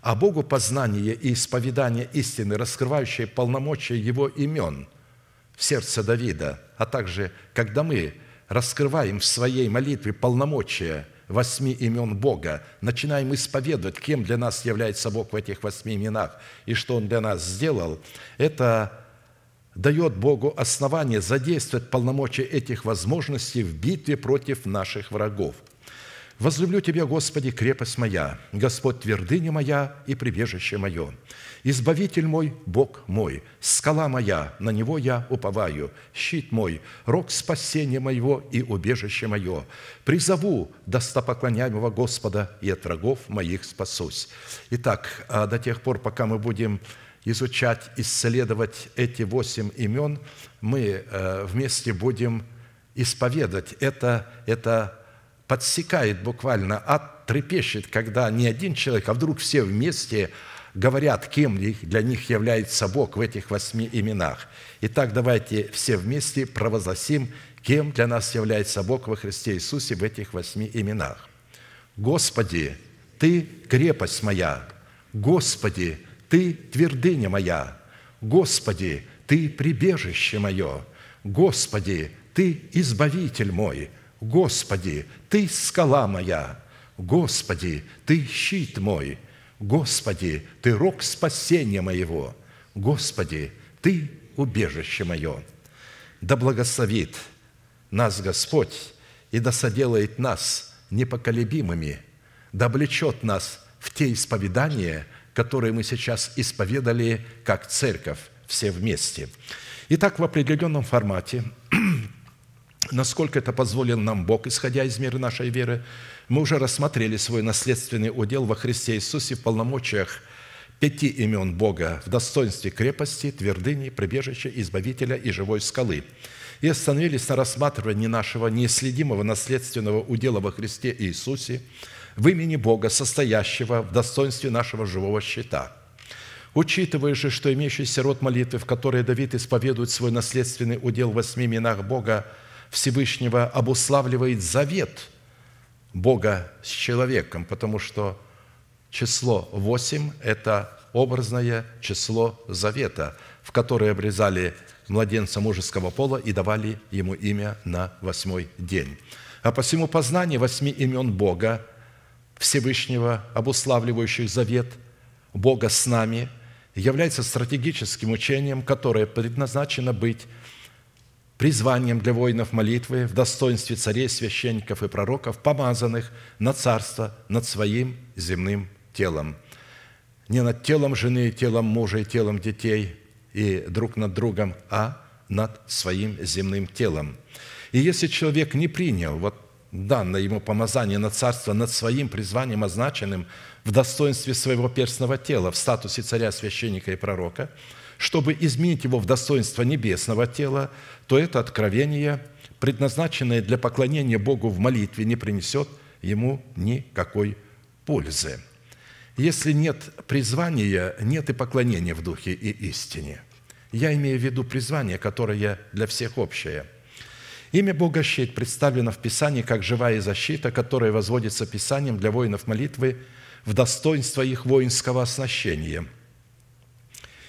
а Богу познание и исповедание истины, раскрывающее полномочия Его имен в сердце Давида, а также когда мы раскрываем в своей молитве полномочия восьми имен Бога, начинаем исповедовать, кем для нас является Бог в этих восьми именах и что Он для нас сделал, это дает Богу основание задействовать полномочия этих возможностей в битве против наших врагов – «Возлюблю Тебя, Господи, крепость моя, Господь твердыня моя и прибежище мое. Избавитель мой, Бог мой, скала моя, на Него я уповаю, щит мой, рог спасения моего и убежище мое. Призову достопоклоняемого Господа, и от врагов моих спасусь». Итак, а до тех пор, пока мы будем изучать, исследовать эти восемь имен, мы э, вместе будем исповедать это, это подсекает буквально, оттрепещет, а когда не один человек, а вдруг все вместе говорят, кем для них является Бог в этих восьми именах. Итак, давайте все вместе провозгласим, кем для нас является Бог во Христе Иисусе в этих восьми именах. «Господи, Ты – крепость моя! Господи, Ты – твердыня моя! Господи, Ты – прибежище мое! Господи, Ты – избавитель мой!» Господи, Ты скала моя, Господи, Ты щит мой, Господи, Ты рог спасения моего, Господи, Ты убежище мое. Да благословит нас Господь и да соделает нас непоколебимыми, да облечет нас в те исповедания, которые мы сейчас исповедали как церковь все вместе. Итак, в определенном формате насколько это позволил нам Бог, исходя из меры нашей веры, мы уже рассмотрели свой наследственный удел во Христе Иисусе в полномочиях пяти имен Бога в достоинстве крепости, твердыни, прибежища, избавителя и живой скалы и остановились на рассматривании нашего неисследимого наследственного удела во Христе Иисусе в имени Бога, состоящего в достоинстве нашего живого щита – Учитывая же, что имеющийся род молитвы, в которой Давид исповедует свой наследственный удел в восьми именах Бога, Всевышнего обуславливает завет Бога с человеком, потому что число 8 – это образное число завета, в которое обрезали младенца мужеского пола и давали ему имя на восьмой день. А посему познание восьми имен Бога, Всевышнего, обуславливающих завет Бога с нами, является стратегическим учением, которое предназначено быть призванием для воинов молитвы в достоинстве царей, священников и пророков, помазанных на царство над своим земным телом. Не над телом жены, телом мужа и телом детей, и друг над другом, а над своим земным телом. И если человек не принял вот данное ему помазание на царство над своим призванием, означенным в достоинстве своего перстного тела, в статусе царя, священника и пророка – чтобы изменить его в достоинство небесного тела, то это откровение, предназначенное для поклонения Богу в молитве, не принесет ему никакой пользы. Если нет призвания, нет и поклонения в духе и истине. Я имею в виду призвание, которое для всех общее. Имя Бога щит представлено в Писании как живая защита, которая возводится Писанием для воинов молитвы в достоинство их воинского оснащения –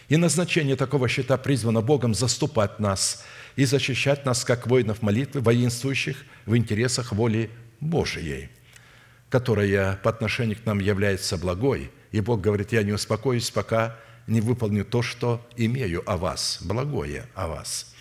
и назначение такого счета призвано Богом заступать нас и защищать нас, как воинов молитвы, воинствующих в интересах воли Божией, которая по отношению к нам является благой. И Бог говорит, я не успокоюсь, пока не выполню то, что имею о вас, благое о вас.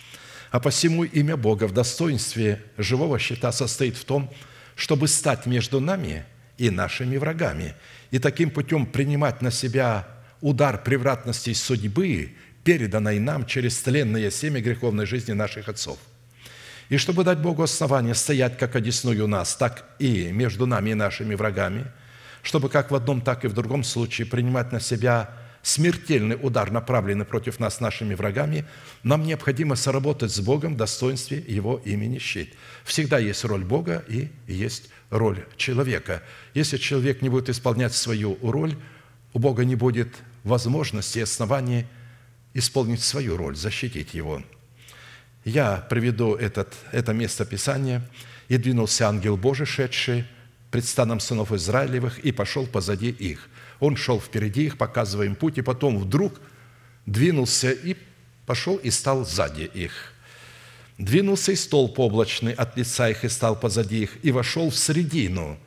А посему имя Бога в достоинстве живого счета состоит в том, чтобы стать между нами и нашими врагами, и таким путем принимать на себя удар превратности судьбы, переданной нам через тленное семя греховной жизни наших отцов. И чтобы дать Богу основание стоять как одесную нас, так и между нами и нашими врагами, чтобы как в одном, так и в другом случае принимать на себя смертельный удар, направленный против нас нашими врагами, нам необходимо соработать с Богом в достоинстве Его имени щит. Всегда есть роль Бога и есть роль человека. Если человек не будет исполнять свою роль, у Бога не будет возможности и оснований исполнить свою роль, защитить его. Я приведу этот, это место Писания. «И двинулся ангел Божий, шедший пред станом сынов Израилевых, и пошел позади их. Он шел впереди их, показывая им путь, и потом вдруг двинулся и пошел и стал сзади их. Двинулся и стол облачный от лица их, и стал позади их, и вошел в середину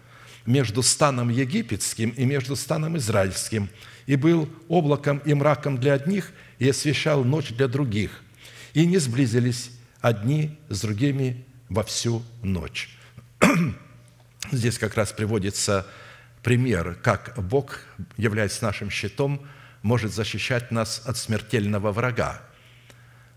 между станом египетским и между станом израильским, и был облаком и мраком для одних, и освещал ночь для других. И не сблизились одни с другими во всю ночь». Здесь как раз приводится пример, как Бог, являясь нашим щитом, может защищать нас от смертельного врага.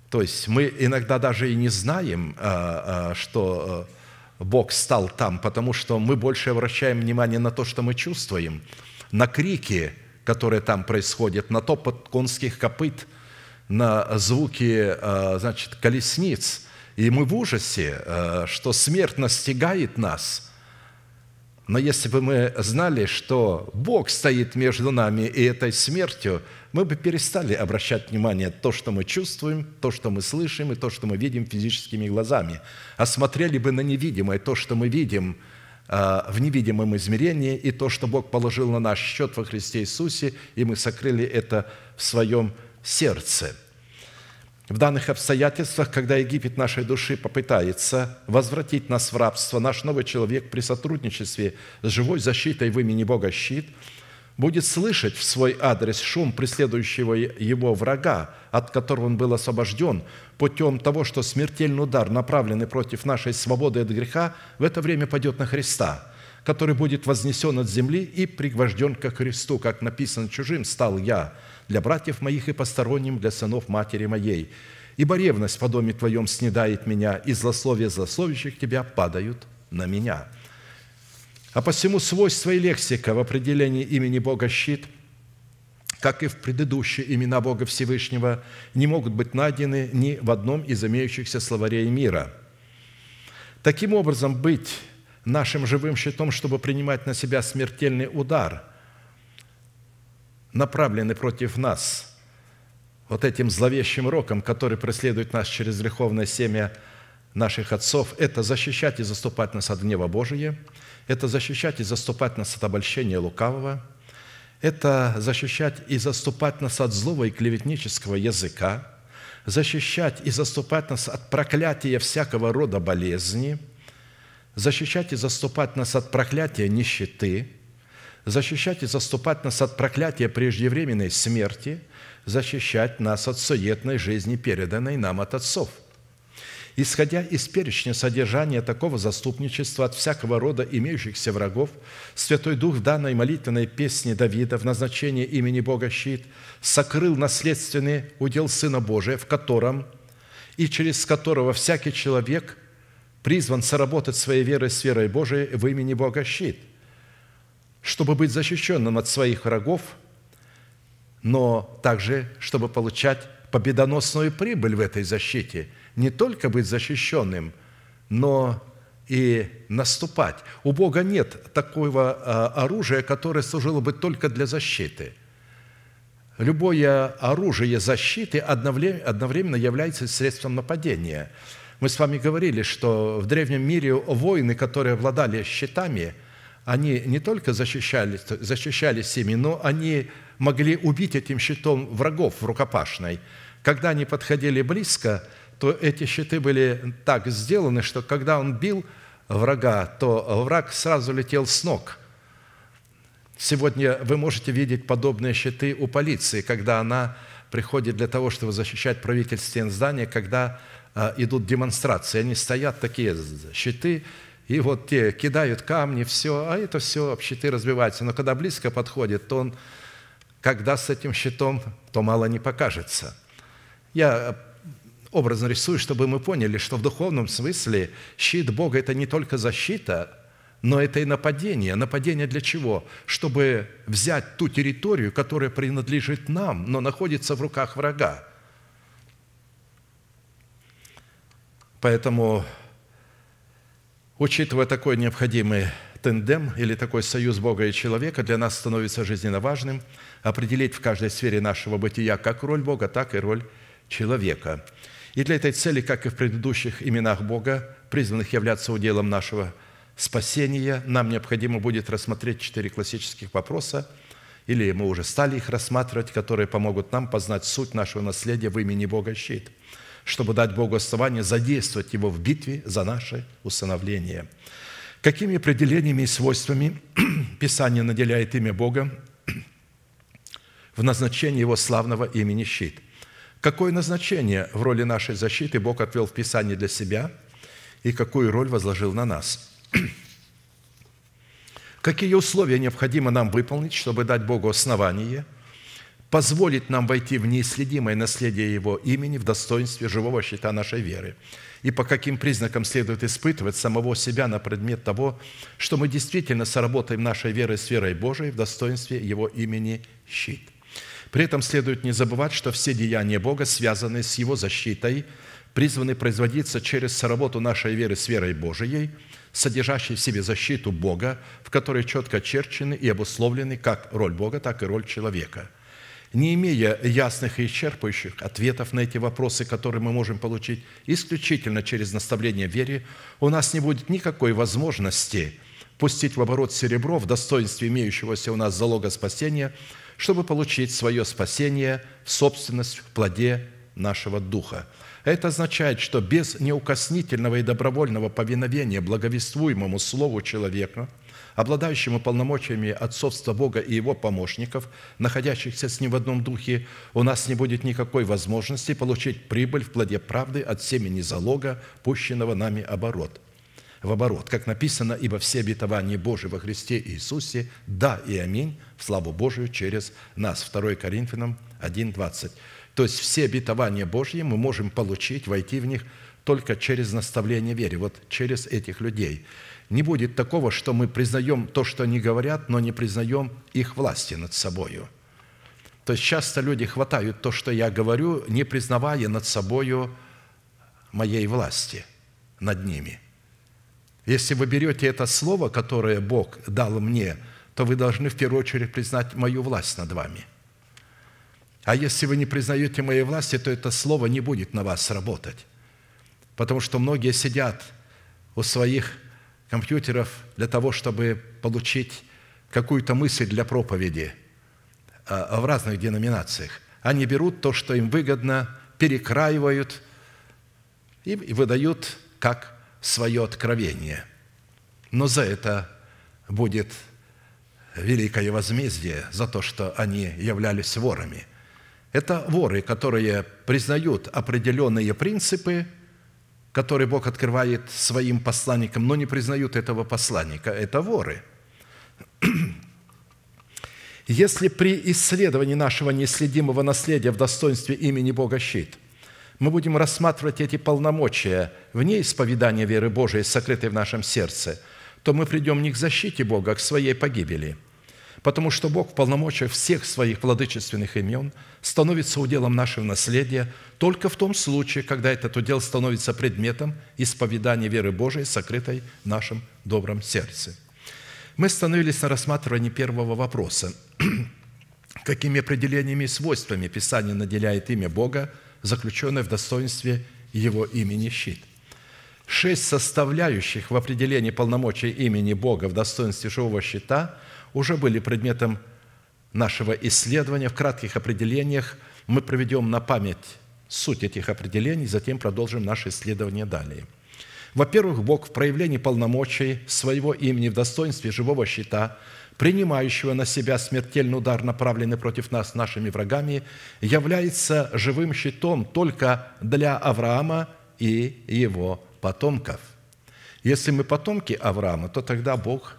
То есть мы иногда даже и не знаем, а, а, что а, Бог стал там, потому что мы больше обращаем внимание на то, что мы чувствуем, на крики, которые там происходят, на топот конских копыт, на звуки э, значит, колесниц. И мы в ужасе, э, что смерть настигает нас – но если бы мы знали, что Бог стоит между нами и этой смертью, мы бы перестали обращать внимание на то, что мы чувствуем, то, что мы слышим и то, что мы видим физическими глазами, а смотрели бы на невидимое, то, что мы видим а, в невидимом измерении, и то, что Бог положил на наш счет во Христе Иисусе, и мы сокрыли это в своем сердце – в данных обстоятельствах, когда Египет нашей души попытается возвратить нас в рабство, наш новый человек при сотрудничестве с живой защитой в имени Бога «Щит» будет слышать в свой адрес шум преследующего его врага, от которого он был освобожден, путем того, что смертельный удар, направленный против нашей свободы от греха, в это время пойдет на Христа, который будет вознесен от земли и пригвожден ко Христу, как написано «Чужим стал я», для братьев моих и посторонним, для сынов матери моей. Ибо ревность по доме твоем снедает меня, и злословие злословящих тебя падают на меня». А посему свойство и лексика в определении имени Бога «щит» как и в предыдущие имена Бога Всевышнего, не могут быть найдены ни в одном из имеющихся словарей мира. Таким образом, быть нашим живым щитом, чтобы принимать на себя смертельный удар направлены против нас вот этим зловещим роком, который преследует нас через греховное семя наших отцов, это защищать и заступать нас от гнева Божия, это защищать и заступать нас от обольщения лукавого, это защищать и заступать нас от злого и клеветнического языка, защищать и заступать нас от проклятия всякого рода болезни, защищать и заступать нас от проклятия нищеты – защищать и заступать нас от проклятия преждевременной смерти, защищать нас от суетной жизни, переданной нам от отцов. Исходя из перечня содержания такого заступничества от всякого рода имеющихся врагов, Святой Дух в данной молитвенной песне Давида в назначении имени Бога щит сокрыл наследственный удел Сына Божия, в котором и через которого всякий человек призван соработать своей верой с верой Божией в имени Бога щит – чтобы быть защищенным от своих врагов, но также, чтобы получать победоносную прибыль в этой защите, не только быть защищенным, но и наступать. У Бога нет такого а, оружия, которое служило бы только для защиты. Любое оружие защиты одновременно является средством нападения. Мы с вами говорили, что в древнем мире воины, которые обладали щитами – они не только защищали защищались ими, но они могли убить этим щитом врагов в рукопашной. Когда они подходили близко, то эти щиты были так сделаны, что когда он бил врага, то враг сразу летел с ног. Сегодня вы можете видеть подобные щиты у полиции, когда она приходит для того, чтобы защищать правительственные здания, когда э, идут демонстрации. Они стоят такие щиты, и вот те кидают камни, все, а это все об щиты разбивается. Но когда близко подходит, то он, когда с этим щитом, то мало не покажется. Я э, образно рисую, чтобы мы поняли, что в духовном смысле щит Бога – это не только защита, но это и нападение. Нападение для чего? Чтобы взять ту территорию, которая принадлежит нам, но находится в руках врага. Поэтому Учитывая такой необходимый тендем или такой союз Бога и человека, для нас становится жизненно важным определить в каждой сфере нашего бытия как роль Бога, так и роль человека. И для этой цели, как и в предыдущих именах Бога, призванных являться уделом нашего спасения, нам необходимо будет рассмотреть четыре классических вопроса, или мы уже стали их рассматривать, которые помогут нам познать суть нашего наследия в имени Бога щит – чтобы дать Богу основание задействовать Его в битве за наше усыновление. Какими определениями и свойствами Писание наделяет имя Бога в назначении Его славного имени щит? Какое назначение в роли нашей защиты Бог отвел в Писании для себя и какую роль возложил на нас? Какие условия необходимо нам выполнить, чтобы дать Богу основание – позволит нам войти в неисследимое наследие Его имени в достоинстве живого щита нашей веры. И по каким признакам следует испытывать самого себя на предмет того, что мы действительно сработаем нашей верой с верой Божией в достоинстве Его имени щит. При этом следует не забывать, что все деяния Бога, связанные с Его защитой, призваны производиться через соработу нашей веры с верой Божией, содержащей в себе защиту Бога, в которой четко очерчены и обусловлены как роль Бога, так и роль человека – не имея ясных и исчерпывающих ответов на эти вопросы, которые мы можем получить исключительно через наставление вере, у нас не будет никакой возможности пустить в оборот серебро в достоинстве имеющегося у нас залога спасения, чтобы получить свое спасение в собственность в плоде нашего духа. Это означает, что без неукоснительного и добровольного повиновения благовествуемому слову человека – обладающему полномочиями отцовства Бога и его помощников, находящихся с ним в одном духе, у нас не будет никакой возможности получить прибыль в плоде правды от семени залога, пущенного нами оборот – в оборот. Как написано, ибо все обетования Божии во Христе Иисусе, да и аминь, в славу Божию через нас. 2 Коринфянам 1:20. То есть все обетования Божьи мы можем получить, войти в них только через наставление веры. вот через этих людей. Не будет такого, что мы признаем то, что они говорят, но не признаем их власти над собою. То есть часто люди хватают то, что я говорю, не признавая над собою моей власти над ними. Если вы берете это слово, которое Бог дал мне, то вы должны в первую очередь признать мою власть над вами. А если вы не признаете моей власти, то это слово не будет на вас работать. Потому что многие сидят у своих компьютеров для того, чтобы получить какую-то мысль для проповеди а, а в разных деноминациях. Они берут то, что им выгодно, перекраивают и выдают как свое откровение. Но за это будет великое возмездие, за то, что они являлись ворами. Это воры, которые признают определенные принципы – который Бог открывает своим посланникам, но не признают этого посланника. Это воры. Если при исследовании нашего неследимого наследия в достоинстве имени Бога щит, мы будем рассматривать эти полномочия вне исповедания веры Божией, сокрытой в нашем сердце, то мы придем не к защите Бога, а к своей погибели – потому что Бог в полномочиях всех своих владычественных имен – становится уделом нашего наследия только в том случае, когда этот удел становится предметом исповедания веры Божией, сокрытой в нашем добром сердце. Мы становились на рассматривании первого вопроса. Какими определениями и свойствами Писание наделяет имя Бога, заключенное в достоинстве Его имени щит? Шесть составляющих в определении полномочий имени Бога в достоинстве живого щита уже были предметом нашего исследования в кратких определениях мы проведем на память суть этих определений, затем продолжим наше исследование далее. Во-первых, Бог в проявлении полномочий своего имени в достоинстве живого щита, принимающего на себя смертельный удар, направленный против нас нашими врагами, является живым щитом только для Авраама и его потомков. Если мы потомки Авраама, то тогда Бог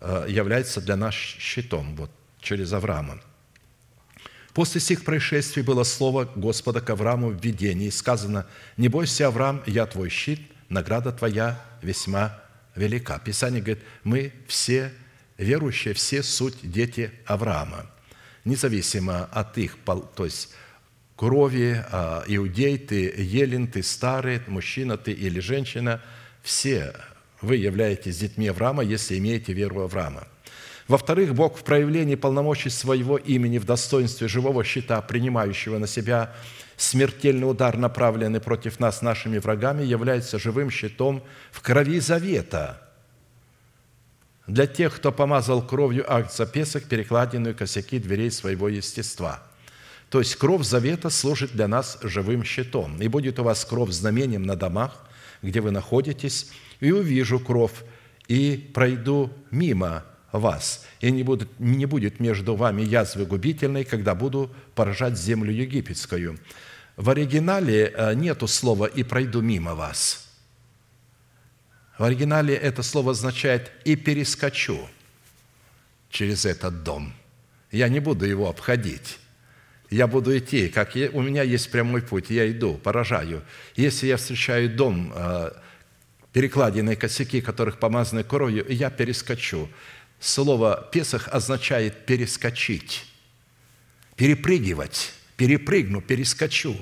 э, является для нас щитом. Вот через Авраама. После сих происшествий было слово Господа к Аврааму в видении. Сказано, «Не бойся, Авраам, я твой щит, награда твоя весьма велика». Писание говорит, мы все верующие, все суть дети Авраама. Независимо от их, то есть крови, а, иудей ты, елен ты, старый, мужчина ты или женщина, все вы являетесь детьми Авраама, если имеете веру Авраама. Во-вторых, Бог в проявлении полномочий своего имени в достоинстве живого щита, принимающего на себя смертельный удар, направленный против нас нашими врагами, является живым щитом в крови завета для тех, кто помазал кровью акт запесок, перекладину и косяки дверей своего естества – то есть кровь завета служит для нас живым щитом. И будет у вас кровь знамением на домах, где вы находитесь, и увижу кровь, и пройду мимо, вас, и не будет, не будет между вами язвы губительной, когда буду поражать землю египетскую». В оригинале э, нету слова «и пройду мимо вас». В оригинале это слово означает «и перескочу через этот дом». Я не буду его обходить. Я буду идти, как я, у меня есть прямой путь, я иду, поражаю. Если я встречаю дом, э, перекладины, косяки, которых помазаны кровью, я перескочу. Слово «песах» означает «перескочить», «перепрыгивать», «перепрыгну», «перескочу».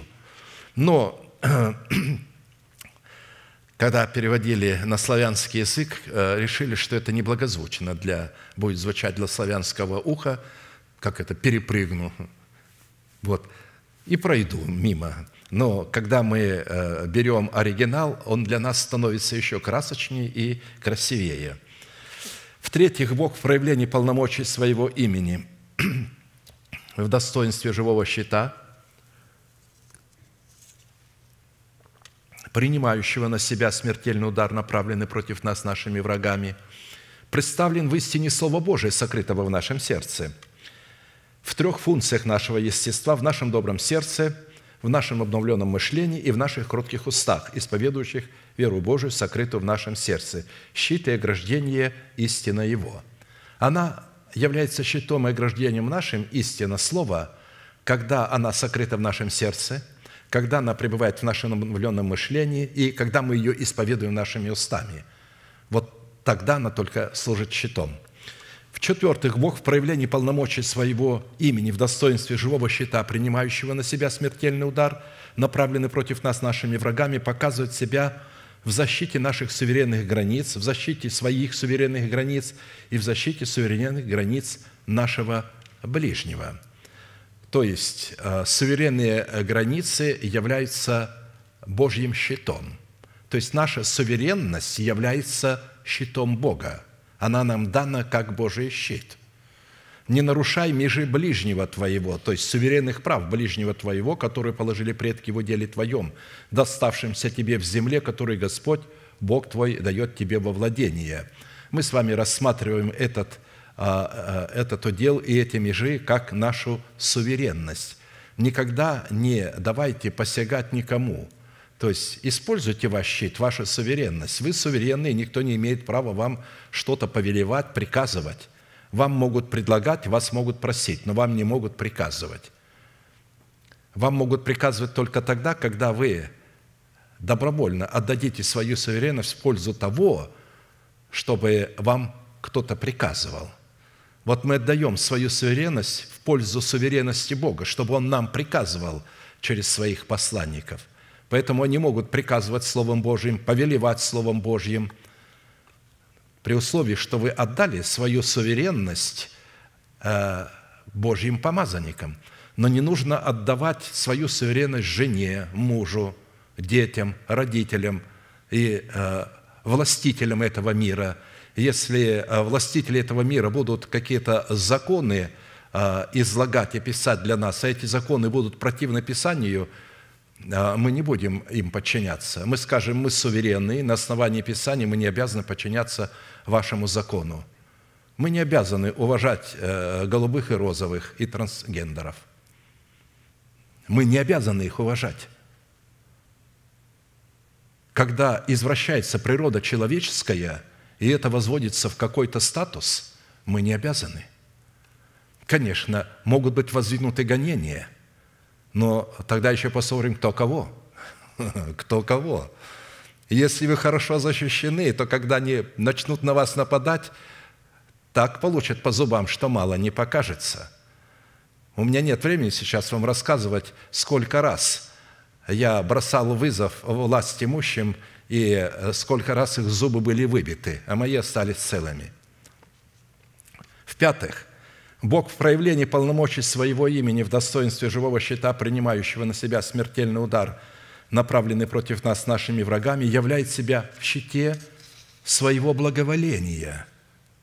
Но когда переводили на славянский язык, э, решили, что это неблагозвучно для, будет звучать для славянского уха, как это, перепрыгну, вот, и пройду мимо. Но когда мы э, берем оригинал, он для нас становится еще красочнее и красивее – в-третьих, Бог в проявлении полномочий своего имени в достоинстве живого щита, принимающего на себя смертельный удар, направленный против нас нашими врагами, представлен в истине Слово Божие, сокрытого в нашем сердце, в трех функциях нашего естества, в нашем добром сердце – в нашем обновленном мышлении и в наших кротких устах, исповедующих веру Божию, сокрытую в нашем сердце, щит и ограждение истина Его. Она является щитом и ограждением нашим, истина Слова, когда она сокрыта в нашем сердце, когда она пребывает в нашем обновленном мышлении и когда мы ее исповедуем нашими устами. Вот тогда она только служит щитом – в-четвертых, Бог в проявлении полномочий своего имени в достоинстве живого щита, принимающего на себя смертельный удар, направленный против нас нашими врагами, показывает себя в защите наших суверенных границ, в защите своих суверенных границ и в защите суверенных границ нашего ближнего. То есть э, суверенные э, границы являются Божьим щитом. То есть наша суверенность является щитом Бога – она нам дана как Божий щит. Не нарушай межи ближнего твоего, то есть суверенных прав ближнего твоего, которые положили предки в уделе твоем, доставшимся тебе в земле, которую Господь, Бог твой, дает тебе во владение. Мы с вами рассматриваем этот, а, а, этот удел и эти межи как нашу суверенность. Никогда не давайте посягать никому – то есть используйте ваш щит, вашу суверенность. Вы суверенны, никто не имеет права вам что-то повелевать, приказывать. Вам могут предлагать, вас могут просить, но вам не могут приказывать. Вам могут приказывать только тогда, когда вы добровольно отдадите свою суверенность в пользу того, чтобы вам кто-то приказывал. Вот мы отдаем свою суверенность в пользу суверенности Бога, чтобы Он нам приказывал через своих посланников. Поэтому они могут приказывать Словом Божьим, повелевать Словом Божьим, при условии, что вы отдали свою суверенность э, Божьим помазанникам. Но не нужно отдавать свою суверенность жене, мужу, детям, родителям и э, властителям этого мира. Если э, властители этого мира будут какие-то законы э, излагать и писать для нас, а эти законы будут противны Писанию – а, мы не будем им подчиняться. Мы скажем, мы суверенны, на основании Писания мы не обязаны подчиняться вашему закону. Мы не обязаны уважать э, голубых и розовых и трансгендеров. Мы не обязаны их уважать. Когда извращается природа человеческая, и это возводится в какой-то статус, мы не обязаны. Конечно, могут быть воздвигнуты гонения – но тогда еще посмотрим, кто кого. Кто кого. Если вы хорошо защищены, то когда они начнут на вас нападать, так получат по зубам, что мало не покажется. У меня нет времени сейчас вам рассказывать, сколько раз я бросал вызов власть имущим, и э, сколько раз их зубы были выбиты, а мои остались целыми. В-пятых, Бог в проявлении полномочий своего имени в достоинстве живого щита, принимающего на себя смертельный удар, направленный против нас нашими врагами, являет себя в щите своего благоволения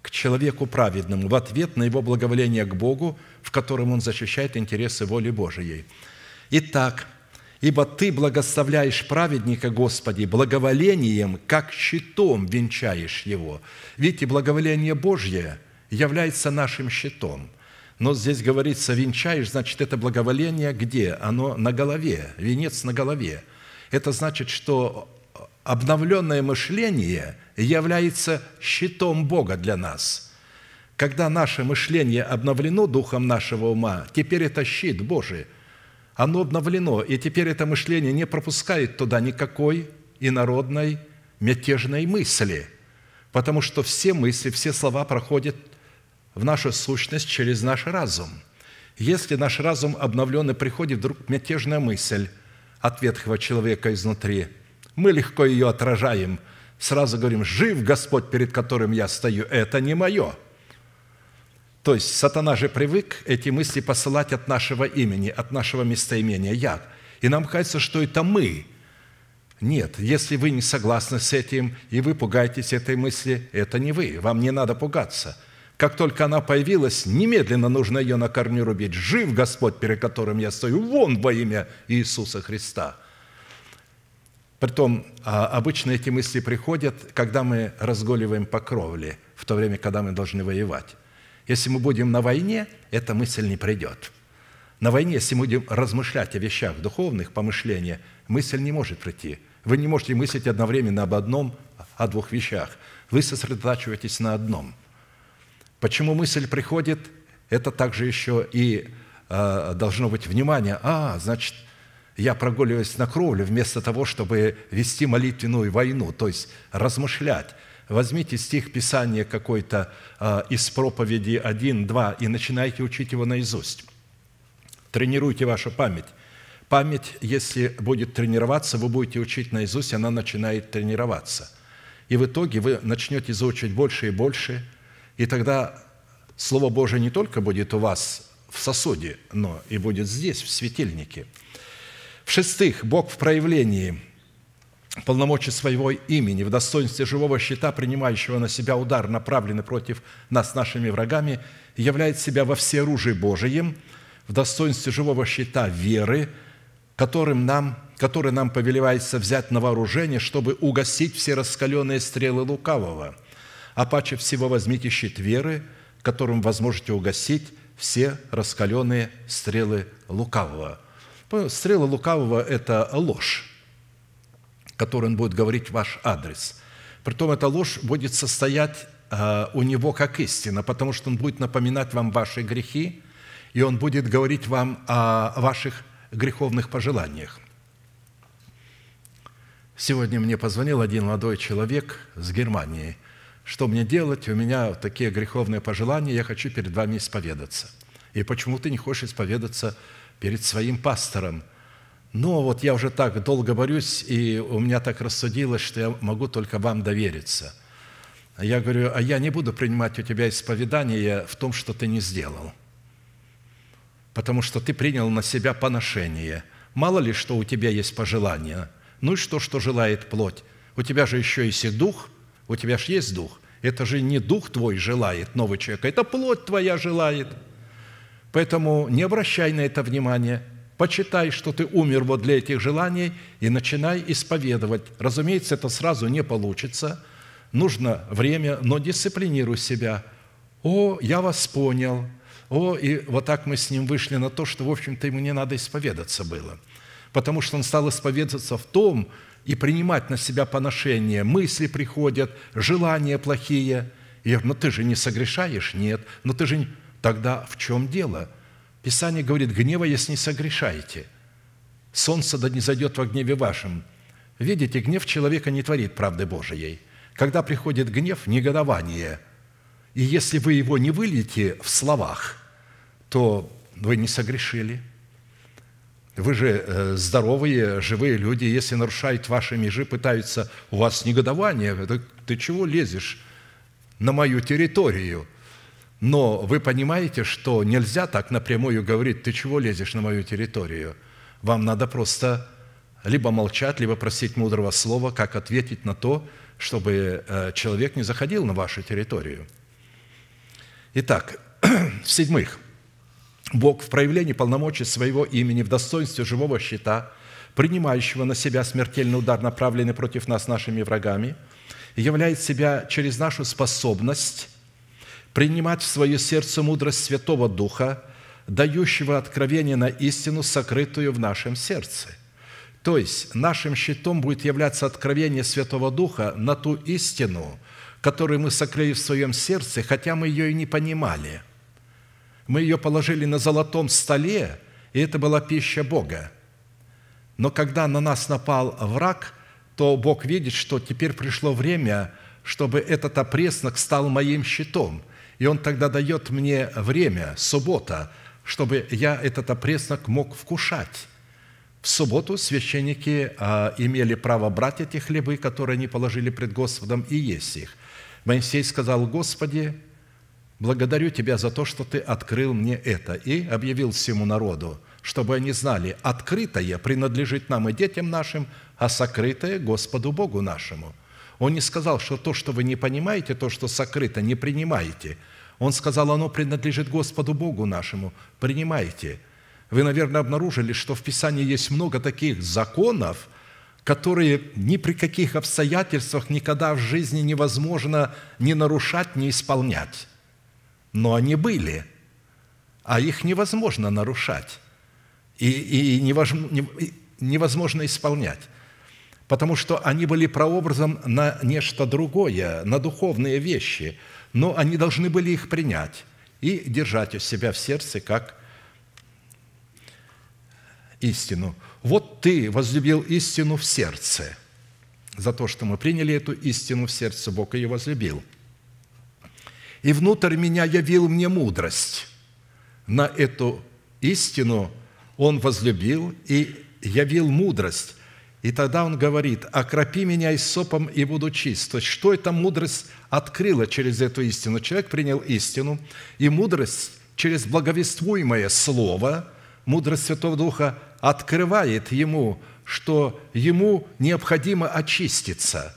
к человеку праведному в ответ на его благоволение к Богу, в котором он защищает интересы воли Божией. Итак, «Ибо Ты благословляешь праведника, Господи, благоволением, как щитом венчаешь его». Видите, благоволение Божье – является нашим щитом. Но здесь говорится, венчаешь, значит, это благоволение где? Оно на голове, венец на голове. Это значит, что обновленное мышление является щитом Бога для нас. Когда наше мышление обновлено духом нашего ума, теперь это щит Божий. Оно обновлено, и теперь это мышление не пропускает туда никакой инородной мятежной мысли, потому что все мысли, все слова проходят в нашу сущность через наш разум. Если наш разум обновленный приходит вдруг мятежная мысль от ветхого человека изнутри, мы легко ее отражаем, сразу говорим «Жив Господь, перед которым я стою, это не мое». То есть сатана же привык эти мысли посылать от нашего имени, от нашего местоимения «я». И нам кажется, что это мы. Нет, если вы не согласны с этим, и вы пугаетесь этой мысли, это не вы, вам не надо пугаться – как только она появилась, немедленно нужно ее на корню рубить. Жив Господь, перед которым я стою, вон во имя Иисуса Христа». Притом, а, обычно эти мысли приходят, когда мы разголиваем по кровле, в то время, когда мы должны воевать. Если мы будем на войне, эта мысль не придет. На войне, если мы будем размышлять о вещах духовных, помышления, мысль не может прийти. Вы не можете мыслить одновременно об одном, о двух вещах. Вы сосредотачиваетесь на одном – Почему мысль приходит? Это также еще и э, должно быть внимание. А, значит, я прогуливаюсь на кровле вместо того, чтобы вести молитвенную войну, то есть размышлять. Возьмите стих Писания какой-то э, из проповеди 1, 2 и начинайте учить его наизусть. Тренируйте вашу память. Память, если будет тренироваться, вы будете учить наизусть, она начинает тренироваться. И в итоге вы начнете изучить больше и больше – и тогда Слово Божие не только будет у вас в сосуде, но и будет здесь, в светильнике. В-шестых, Бог в проявлении полномочий своего имени, в достоинстве живого щита, принимающего на себя удар, направленный против нас нашими врагами, являет себя во всеоружии Божием, в достоинстве живого щита веры, которым нам, который нам повелевается взять на вооружение, чтобы угасить все раскаленные стрелы лукавого – а паче всего возьмите щит веры, которым вы сможете угасить все раскаленные стрелы лукавого». Стрела лукавого – это ложь, которую он будет говорить в ваш адрес. Притом эта ложь будет состоять а, у него как истина, потому что он будет напоминать вам ваши грехи, и он будет говорить вам о ваших греховных пожеланиях. Сегодня мне позвонил один молодой человек с Германии – что мне делать, у меня такие греховные пожелания, я хочу перед вами исповедаться. И почему ты не хочешь исповедаться перед своим пастором? Ну, вот я уже так долго борюсь, и у меня так рассудилось, что я могу только вам довериться. Я говорю, а я не буду принимать у тебя исповедание в том, что ты не сделал, потому что ты принял на себя поношение. Мало ли, что у тебя есть пожелания. Ну и что, что желает плоть? У тебя же еще есть и дух – у тебя же есть дух. Это же не дух твой желает нового человека, это плоть твоя желает. Поэтому не обращай на это внимания. Почитай, что ты умер вот для этих желаний, и начинай исповедовать. Разумеется, это сразу не получится. Нужно время, но дисциплинируй себя. «О, я вас понял», «О, и вот так мы с ним вышли на то, что, в общем-то, ему не надо исповедаться было» потому что он стал исповедаться в том, и принимать на себя поношение. Мысли приходят, желания плохие. я говорю, но ты же не согрешаешь? Нет. Но «Ну, ты же... Тогда в чем дело? Писание говорит, гнева, если не согрешаете, Солнце да не зайдет во гневе вашем. Видите, гнев человека не творит правды Божией. Когда приходит гнев, негодование. И если вы его не выльете в словах, то вы не согрешили – вы же э, здоровые, живые люди, если нарушают ваши межи, пытаются у вас негодование. ты чего лезешь на мою территорию? Но вы понимаете, что нельзя так напрямую говорить, ты чего лезешь на мою территорию? Вам надо просто либо молчать, либо просить мудрого слова, как ответить на то, чтобы э, человек не заходил на вашу территорию. Итак, в-седьмых – Бог в проявлении полномочий своего имени в достоинстве живого щита, принимающего на себя смертельный удар, направленный против нас нашими врагами, являет себя через нашу способность принимать в свое сердце мудрость Святого Духа, дающего откровение на истину, сокрытую в нашем сердце. То есть нашим щитом будет являться откровение Святого Духа на ту истину, которую мы сокрыли в своем сердце, хотя мы ее и не понимали – мы ее положили на золотом столе, и это была пища Бога. Но когда на нас напал враг, то Бог видит, что теперь пришло время, чтобы этот опреснок стал моим щитом. И Он тогда дает мне время, суббота, чтобы я этот опреснок мог вкушать. В субботу священники а, имели право брать эти хлебы, которые они положили пред Господом, и есть их. Моисей сказал, «Господи, благодарю Тебя за то, что Ты открыл мне это и объявил всему народу, чтобы они знали, открытое принадлежит нам и детям нашим, а сокрытое – Господу Богу нашему». Он не сказал, что то, что вы не понимаете, то, что сокрыто, не принимаете. Он сказал, оно принадлежит Господу Богу нашему, принимайте. Вы, наверное, обнаружили, что в Писании есть много таких законов, которые ни при каких обстоятельствах никогда в жизни невозможно ни нарушать, ни исполнять но они были, а их невозможно нарушать и, и невозможно исполнять, потому что они были прообразом на нечто другое, на духовные вещи, но они должны были их принять и держать у себя в сердце как истину. Вот ты возлюбил истину в сердце. За то, что мы приняли эту истину в сердце, Бог ее возлюбил – и внутрь меня явил мне мудрость. На эту истину он возлюбил и явил мудрость. И тогда он говорит, «Окропи меня и сопом, и буду чист». То есть, что эта мудрость открыла через эту истину? Человек принял истину, и мудрость через благовествуемое слово, мудрость Святого Духа открывает ему, что ему необходимо очиститься –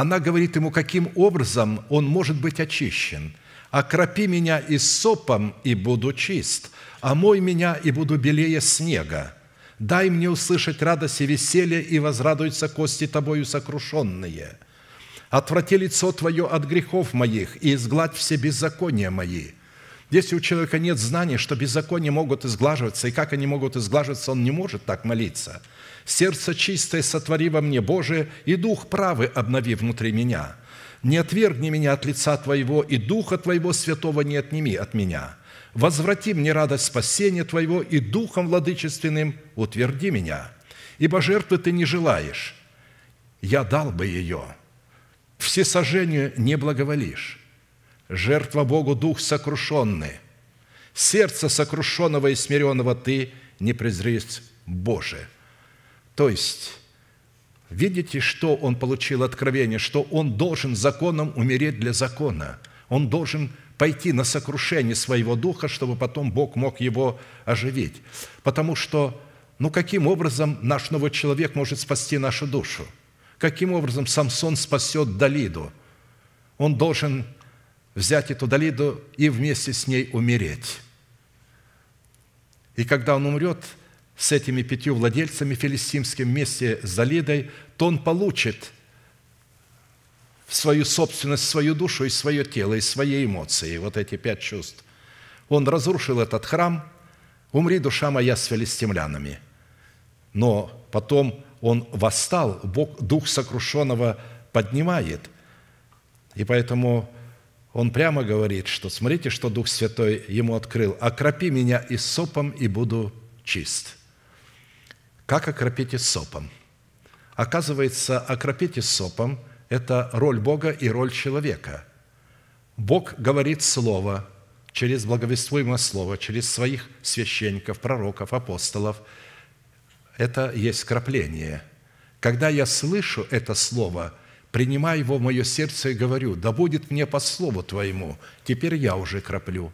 она говорит ему, каким образом он может быть очищен. «Окропи меня и сопом, и буду чист, омой а меня, и буду белее снега. Дай мне услышать радость и веселье, и возрадуются кости тобою сокрушенные. Отврати лицо твое от грехов моих, и изгладь все беззакония мои» Если у человека нет знаний, что беззакония могут изглаживаться, и как они могут изглаживаться, он не может так молиться. «Сердце чистое сотвори во мне, Боже, и дух правый обнови внутри меня. Не отвергни меня от лица Твоего, и духа Твоего святого не отними от меня. Возврати мне радость спасения Твоего, и духом владычественным утверди меня. Ибо жертвы Ты не желаешь, я дал бы ее. Все сожжению не благоволишь жертва Богу дух сокрушенный. Сердце сокрушенного и смиренного ты не презрись, Боже». То есть, видите, что он получил откровение, что он должен законом умереть для закона. Он должен пойти на сокрушение своего духа, чтобы потом Бог мог его оживить. Потому что, ну каким образом наш новый человек может спасти нашу душу? Каким образом Самсон спасет Далиду? Он должен взять эту Далиду и вместе с ней умереть. И когда он умрет с этими пятью владельцами филистимским вместе с Далидой, то он получит в свою собственность, свою душу и свое тело, и свои эмоции, вот эти пять чувств. Он разрушил этот храм, умри, душа моя, с филистимлянами. Но потом он восстал, Бог дух сокрушенного поднимает. И поэтому он прямо говорит, что смотрите, что Дух Святой ему открыл. «Окропи меня и сопом, и буду чист». Как окропить и сопом? Оказывается, окропить и сопом – это роль Бога и роль человека. Бог говорит Слово через благовествуемое Слово, через своих священников, пророков, апостолов. Это есть крапление. Когда я слышу это Слово – принимая его в мое сердце, и говорю, да будет мне по слову твоему, теперь я уже краплю».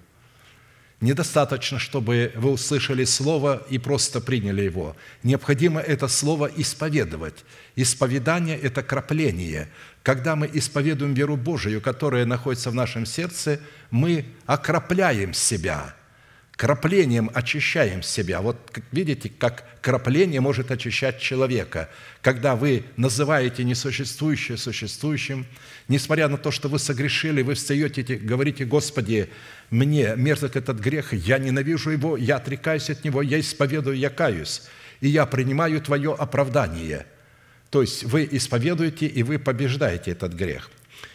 Недостаточно, чтобы вы услышали слово и просто приняли его. Необходимо это слово исповедовать. Исповедание – это крапление. Когда мы исповедуем веру Божию, которая находится в нашем сердце, мы окропляем себя – Краплением очищаем себя. Вот видите, как крапление может очищать человека. Когда вы называете несуществующее существующим, несмотря на то, что вы согрешили, вы встаете, говорите, «Господи, мне мерзок этот грех, я ненавижу его, я отрекаюсь от него, я исповедую, я каюсь, и я принимаю Твое оправдание». То есть вы исповедуете, и вы побеждаете этот грех.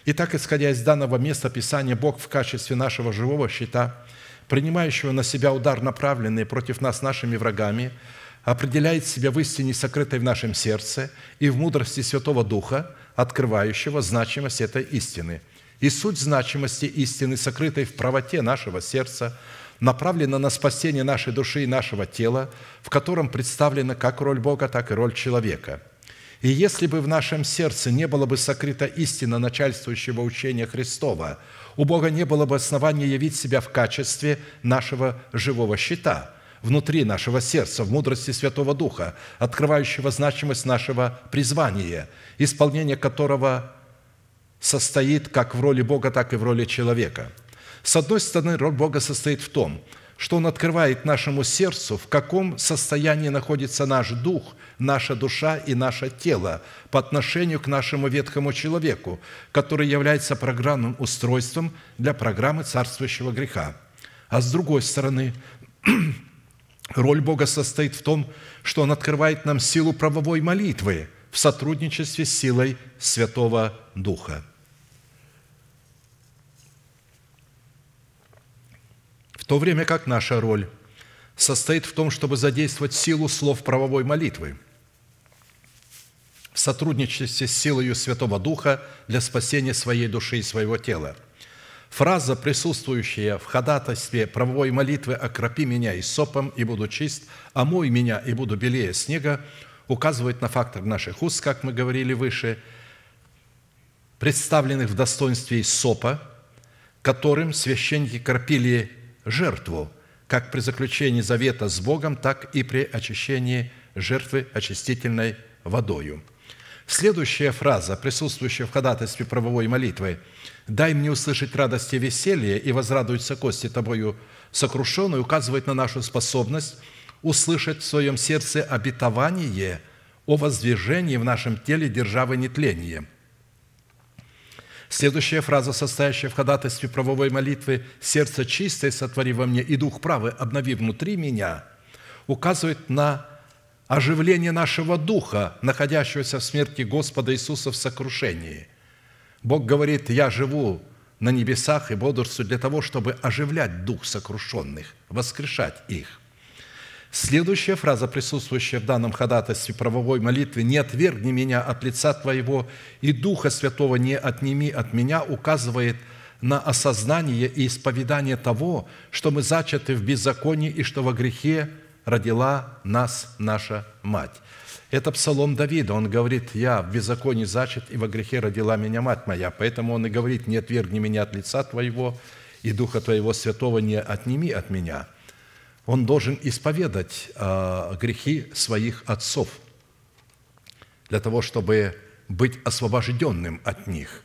Итак, исходя из данного места Писания, Бог в качестве нашего живого счета – принимающего на себя удар, направленный против нас нашими врагами, определяет себя в истине, сокрытой в нашем сердце, и в мудрости Святого Духа, открывающего значимость этой истины. И суть значимости истины, сокрытой в правоте нашего сердца, направлена на спасение нашей души и нашего тела, в котором представлена как роль Бога, так и роль человека. И если бы в нашем сердце не было бы сокрыта истина начальствующего учения Христова – у Бога не было бы основания явить себя в качестве нашего живого щита внутри нашего сердца, в мудрости Святого Духа, открывающего значимость нашего призвания, исполнение которого состоит как в роли Бога, так и в роли человека. С одной стороны, роль Бога состоит в том, что Он открывает нашему сердцу, в каком состоянии находится наш дух, наша душа и наше тело по отношению к нашему ветхому человеку, который является программным устройством для программы царствующего греха. А с другой стороны, роль Бога состоит в том, что Он открывает нам силу правовой молитвы в сотрудничестве с силой Святого Духа – то время как наша роль состоит в том, чтобы задействовать силу слов правовой молитвы в сотрудничестве с силою Святого Духа для спасения своей души и своего тела. Фраза, присутствующая в ходатайстве правовой молитвы «Окропи меня и сопом, и буду чист, омой меня, и буду белее снега», указывает на фактор наших уст, как мы говорили выше, представленных в достоинстве сопа, которым священники кропили жертву, как при заключении завета с Богом, так и при очищении жертвы очистительной водою. Следующая фраза, присутствующая в ходатайстве правовой молитвы «Дай мне услышать радость и веселье, и возрадуются кости тобою сокрушенной», указывает на нашу способность услышать в своем сердце обетование о воздвижении в нашем теле державы нетления – Следующая фраза, состоящая в ходатайстве правовой молитвы «Сердце чистое сотвори во мне и дух правый обнови внутри меня» указывает на оживление нашего духа, находящегося в смерти Господа Иисуса в сокрушении. Бог говорит, «Я живу на небесах и бодрствую для того, чтобы оживлять дух сокрушенных, воскрешать их». Следующая фраза, присутствующая в данном ходатайстве правовой молитве «Не отвергни меня от лица Твоего и Духа Святого не отними от меня» указывает на осознание и исповедание того, что мы зачаты в беззаконии и что во грехе родила нас наша мать. Это псалом Давида. Он говорит, «Я в беззаконии зачат, и во грехе родила меня мать моя». Поэтому он и говорит, «Не отвергни меня от лица Твоего, и Духа Твоего Святого не отними от меня» он должен исповедать а, грехи своих отцов для того, чтобы быть освобожденным от них.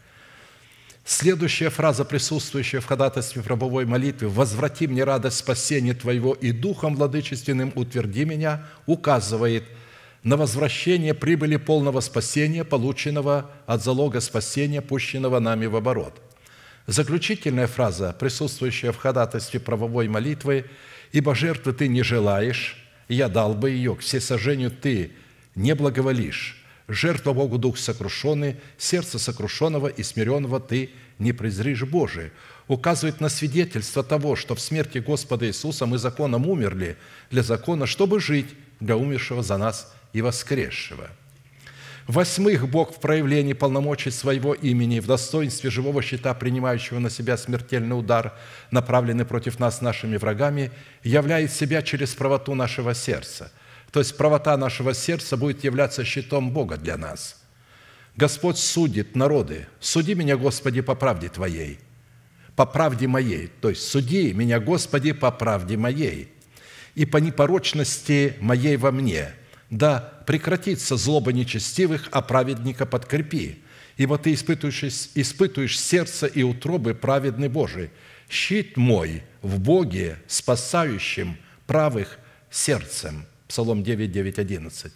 Следующая фраза, присутствующая в ходатайстве в рабовой молитве «Возврати мне радость спасения Твоего и Духом Владычественным утверди меня» указывает на возвращение прибыли полного спасения, полученного от залога спасения, пущенного нами в оборот. Заключительная фраза, присутствующая в ходатайстве правовой молитвы – Ибо жертвы ты не желаешь, я дал бы ее, к всесожжению ты не благоволишь. Жертва Богу дух сокрушенный, сердце сокрушенного и смиренного ты не презришь Божие. Указывает на свидетельство того, что в смерти Господа Иисуса мы законом умерли для закона, чтобы жить для умершего за нас и воскресшего – Восьмых, Бог в проявлении полномочий своего имени, в достоинстве живого щита, принимающего на себя смертельный удар, направленный против нас нашими врагами, являет себя через правоту нашего сердца. То есть правота нашего сердца будет являться щитом Бога для нас. Господь судит народы. Суди меня, Господи, по правде Твоей, по правде моей. То есть суди меня, Господи, по правде моей и по непорочности моей во мне – да прекратится злоба нечестивых, а праведника подкрепи, ибо ты испытываешь, испытываешь сердце и утробы праведный Божий. Щит мой в Боге, спасающим правых сердцем». Псалом 9, 9, 11.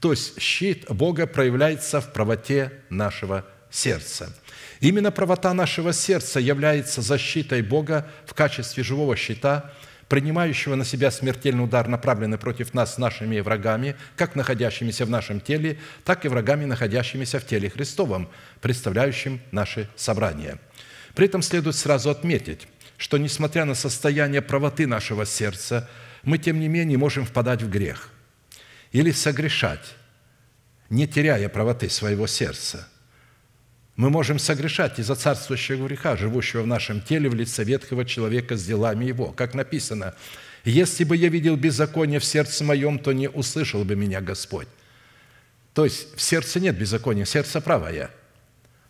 То есть щит Бога проявляется в правоте нашего сердца. Именно правота нашего сердца является защитой Бога в качестве живого щита – принимающего на себя смертельный удар, направленный против нас нашими врагами, как находящимися в нашем теле, так и врагами, находящимися в теле Христовом, представляющим наше собрание. При этом следует сразу отметить, что несмотря на состояние правоты нашего сердца, мы тем не менее можем впадать в грех или согрешать, не теряя правоты своего сердца – мы можем согрешать из-за царствующего греха, живущего в нашем теле в лице ветхого человека с делами его. Как написано, «Если бы я видел беззаконие в сердце моем, то не услышал бы меня Господь». То есть в сердце нет беззакония, сердце правое,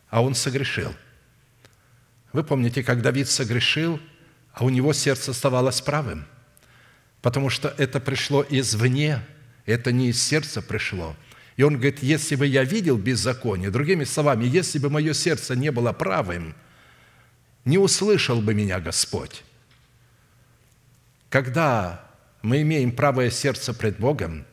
а он согрешил. Вы помните, как Давид согрешил, а у него сердце оставалось правым, потому что это пришло извне, это не из сердца пришло – и он говорит, если бы я видел беззаконие, другими словами, если бы мое сердце не было правым, не услышал бы меня Господь. Когда мы имеем правое сердце пред Богом,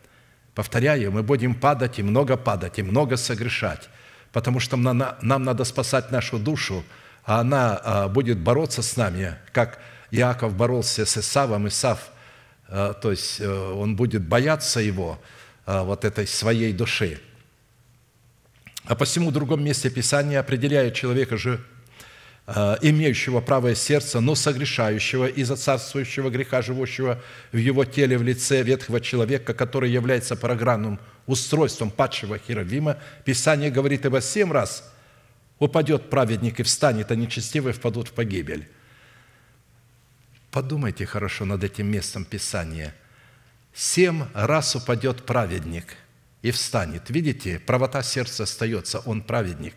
повторяю, мы будем падать и много падать, и много согрешать, потому что нам надо спасать нашу душу, а она а, будет бороться с нами, как Иаков боролся с Исавом, Исав, а, то есть э, он будет бояться его – Э, вот этой своей души. А посему в другом месте Писания определяет человека же, э, имеющего правое сердце, но согрешающего из-за царствующего греха, живущего в его теле, в лице ветхого человека, который является программным устройством падшего Херовима, Писание говорит, его семь раз упадет праведник и встанет, а нечестивые впадут в погибель. Подумайте хорошо над этим местом Писания – семь раз упадет праведник и встанет. Видите, правота сердца остается, он праведник.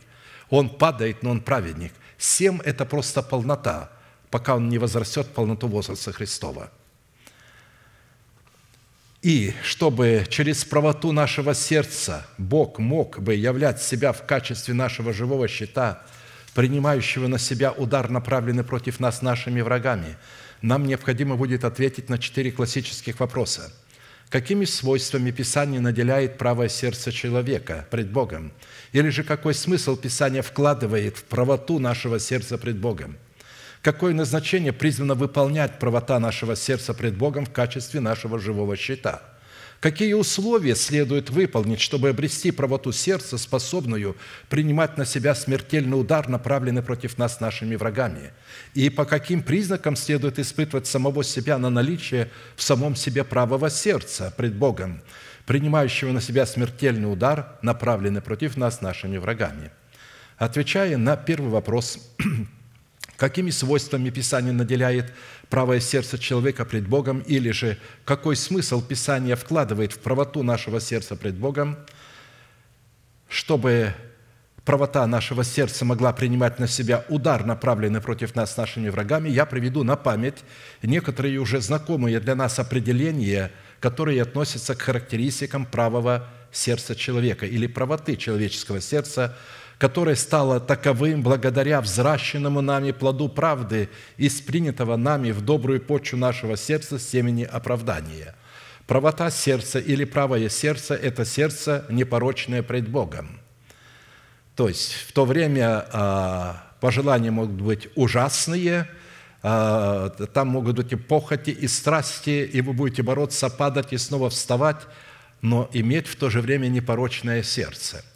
Он падает, но он праведник. Семь – это просто полнота, пока он не возрастет в полноту возраста Христова. И чтобы через правоту нашего сердца Бог мог бы являть себя в качестве нашего живого щита, принимающего на себя удар, направленный против нас нашими врагами, нам необходимо будет ответить на четыре классических вопроса – какими свойствами Писание наделяет правое сердце человека пред Богом, или же какой смысл Писание вкладывает в правоту нашего сердца пред Богом, какое назначение призвано выполнять правота нашего сердца пред Богом в качестве нашего живого щита – Какие условия следует выполнить, чтобы обрести правоту сердца, способную принимать на себя смертельный удар, направленный против нас нашими врагами? И по каким признакам следует испытывать самого себя на наличие в самом себе правого сердца пред Богом, принимающего на себя смертельный удар, направленный против нас нашими врагами? Отвечая на первый вопрос, какими свойствами Писание наделяет правое сердце человека пред Богом, или же какой смысл Писание вкладывает в правоту нашего сердца пред Богом, чтобы правота нашего сердца могла принимать на себя удар, направленный против нас нашими врагами, я приведу на память некоторые уже знакомые для нас определения, которые относятся к характеристикам правого сердца человека или правоты человеческого сердца, которое стало таковым благодаря взращенному нами плоду правды и принятого нами в добрую почву нашего сердца семени оправдания. Правота сердца или правое сердце – это сердце, непорочное пред Богом. То есть в то время а, пожелания могут быть ужасные, а, там могут быть и похоти, и страсти, и вы будете бороться, падать и снова вставать, но иметь в то же время непорочное сердце –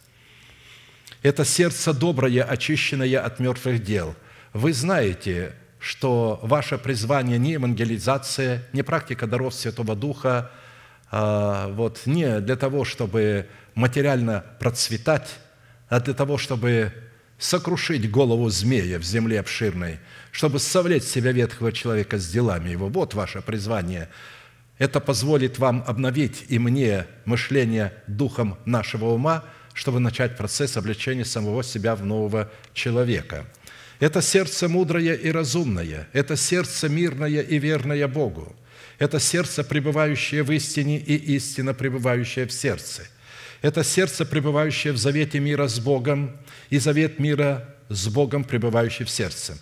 это сердце доброе, очищенное от мертвых дел. Вы знаете, что ваше призвание не евангелизация, не практика даров Святого Духа, а, вот, не для того, чтобы материально процветать, а для того, чтобы сокрушить голову змея в земле обширной, чтобы совлечь себя ветхого человека с делами его. Вот ваше призвание. Это позволит вам обновить и мне мышление духом нашего ума – чтобы начать процесс обличения самого себя в нового человека. Это сердце мудрое и разумное, это сердце мирное и верное Богу, это сердце, пребывающее в истине и истина, пребывающее в сердце. Это сердце, пребывающее в завете мира с Богом и завет мира с Богом, пребывающий в сердце.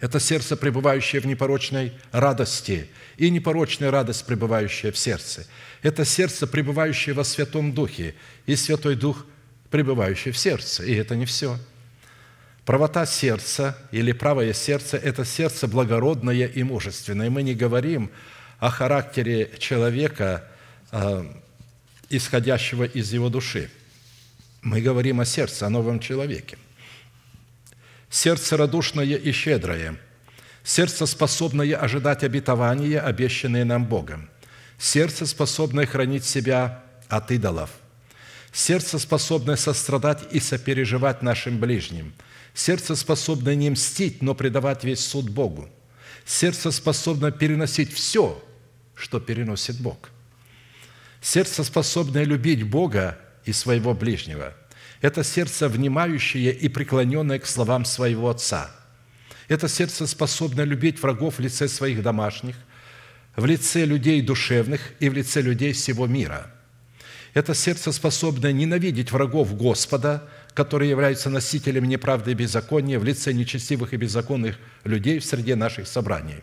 Это сердце, пребывающее в непорочной радости, и непорочная радость, пребывающая в сердце это сердце, пребывающее во Святом Духе, и Святой Дух, пребывающий в сердце. И это не все. Правота сердца или правое сердце – это сердце благородное и мужественное. Мы не говорим о характере человека, э, исходящего из его души. Мы говорим о сердце, о новом человеке. Сердце радушное и щедрое – сердце, способное ожидать обетования, обещанные нам Богом сердце, способное хранить себя от идолов, сердце, способное сострадать и сопереживать нашим ближним, сердце, способное не мстить, но предавать весь суд Богу, сердце, способное переносить все, что переносит Бог, сердце, способное любить Бога и своего ближнего. Это сердце, внимающее и преклоненное к словам своего Отца. Это сердце, способное любить врагов в лице своих домашних – в лице людей душевных и в лице людей всего мира. Это сердце способно ненавидеть врагов Господа, которые являются носителями неправды и беззакония в лице нечестивых и беззаконных людей в среде наших собраний.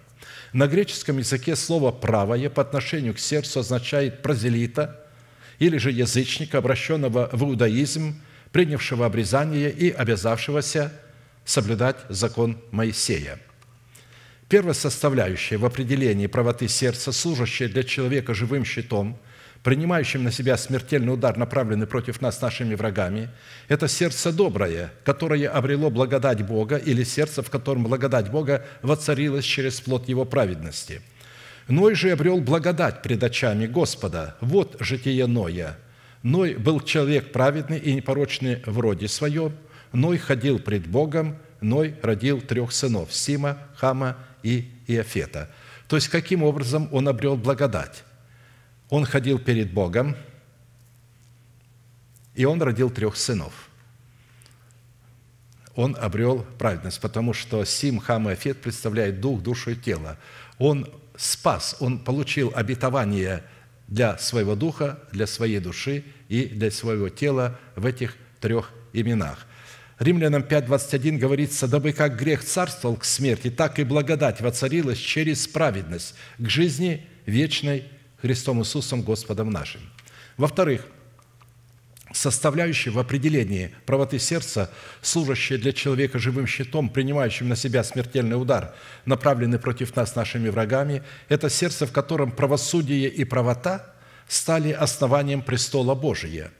На греческом языке слово «правое» по отношению к сердцу означает «прозелита» или же язычника, обращенного в иудаизм, принявшего обрезание и обязавшегося соблюдать закон Моисея – Первая составляющая в определении правоты сердца, служащая для человека живым щитом, принимающим на себя смертельный удар, направленный против нас нашими врагами, это сердце доброе, которое обрело благодать Бога или сердце, в котором благодать Бога воцарилась через плод его праведности. Ной же обрел благодать пред очами Господа. Вот житие Ноя. Ной был человек праведный и непорочный в роде своем. Ной ходил пред Богом. Ной родил трех сынов – Сима, Хама и Иофета. То есть, каким образом он обрел благодать? Он ходил перед Богом, и он родил трех сынов. Он обрел праведность, потому что Сим, Хам и Афет представляют дух, душу и тело. Он спас, он получил обетование для своего духа, для своей души и для своего тела в этих трех именах. Римлянам 5.21 говорится, «Дабы как грех царствовал к смерти, так и благодать воцарилась через праведность к жизни вечной Христом Иисусом Господом нашим». Во-вторых, составляющие в определении правоты сердца, служащие для человека живым щитом, принимающим на себя смертельный удар, направленный против нас нашими врагами, это сердце, в котором правосудие и правота стали основанием престола Божия –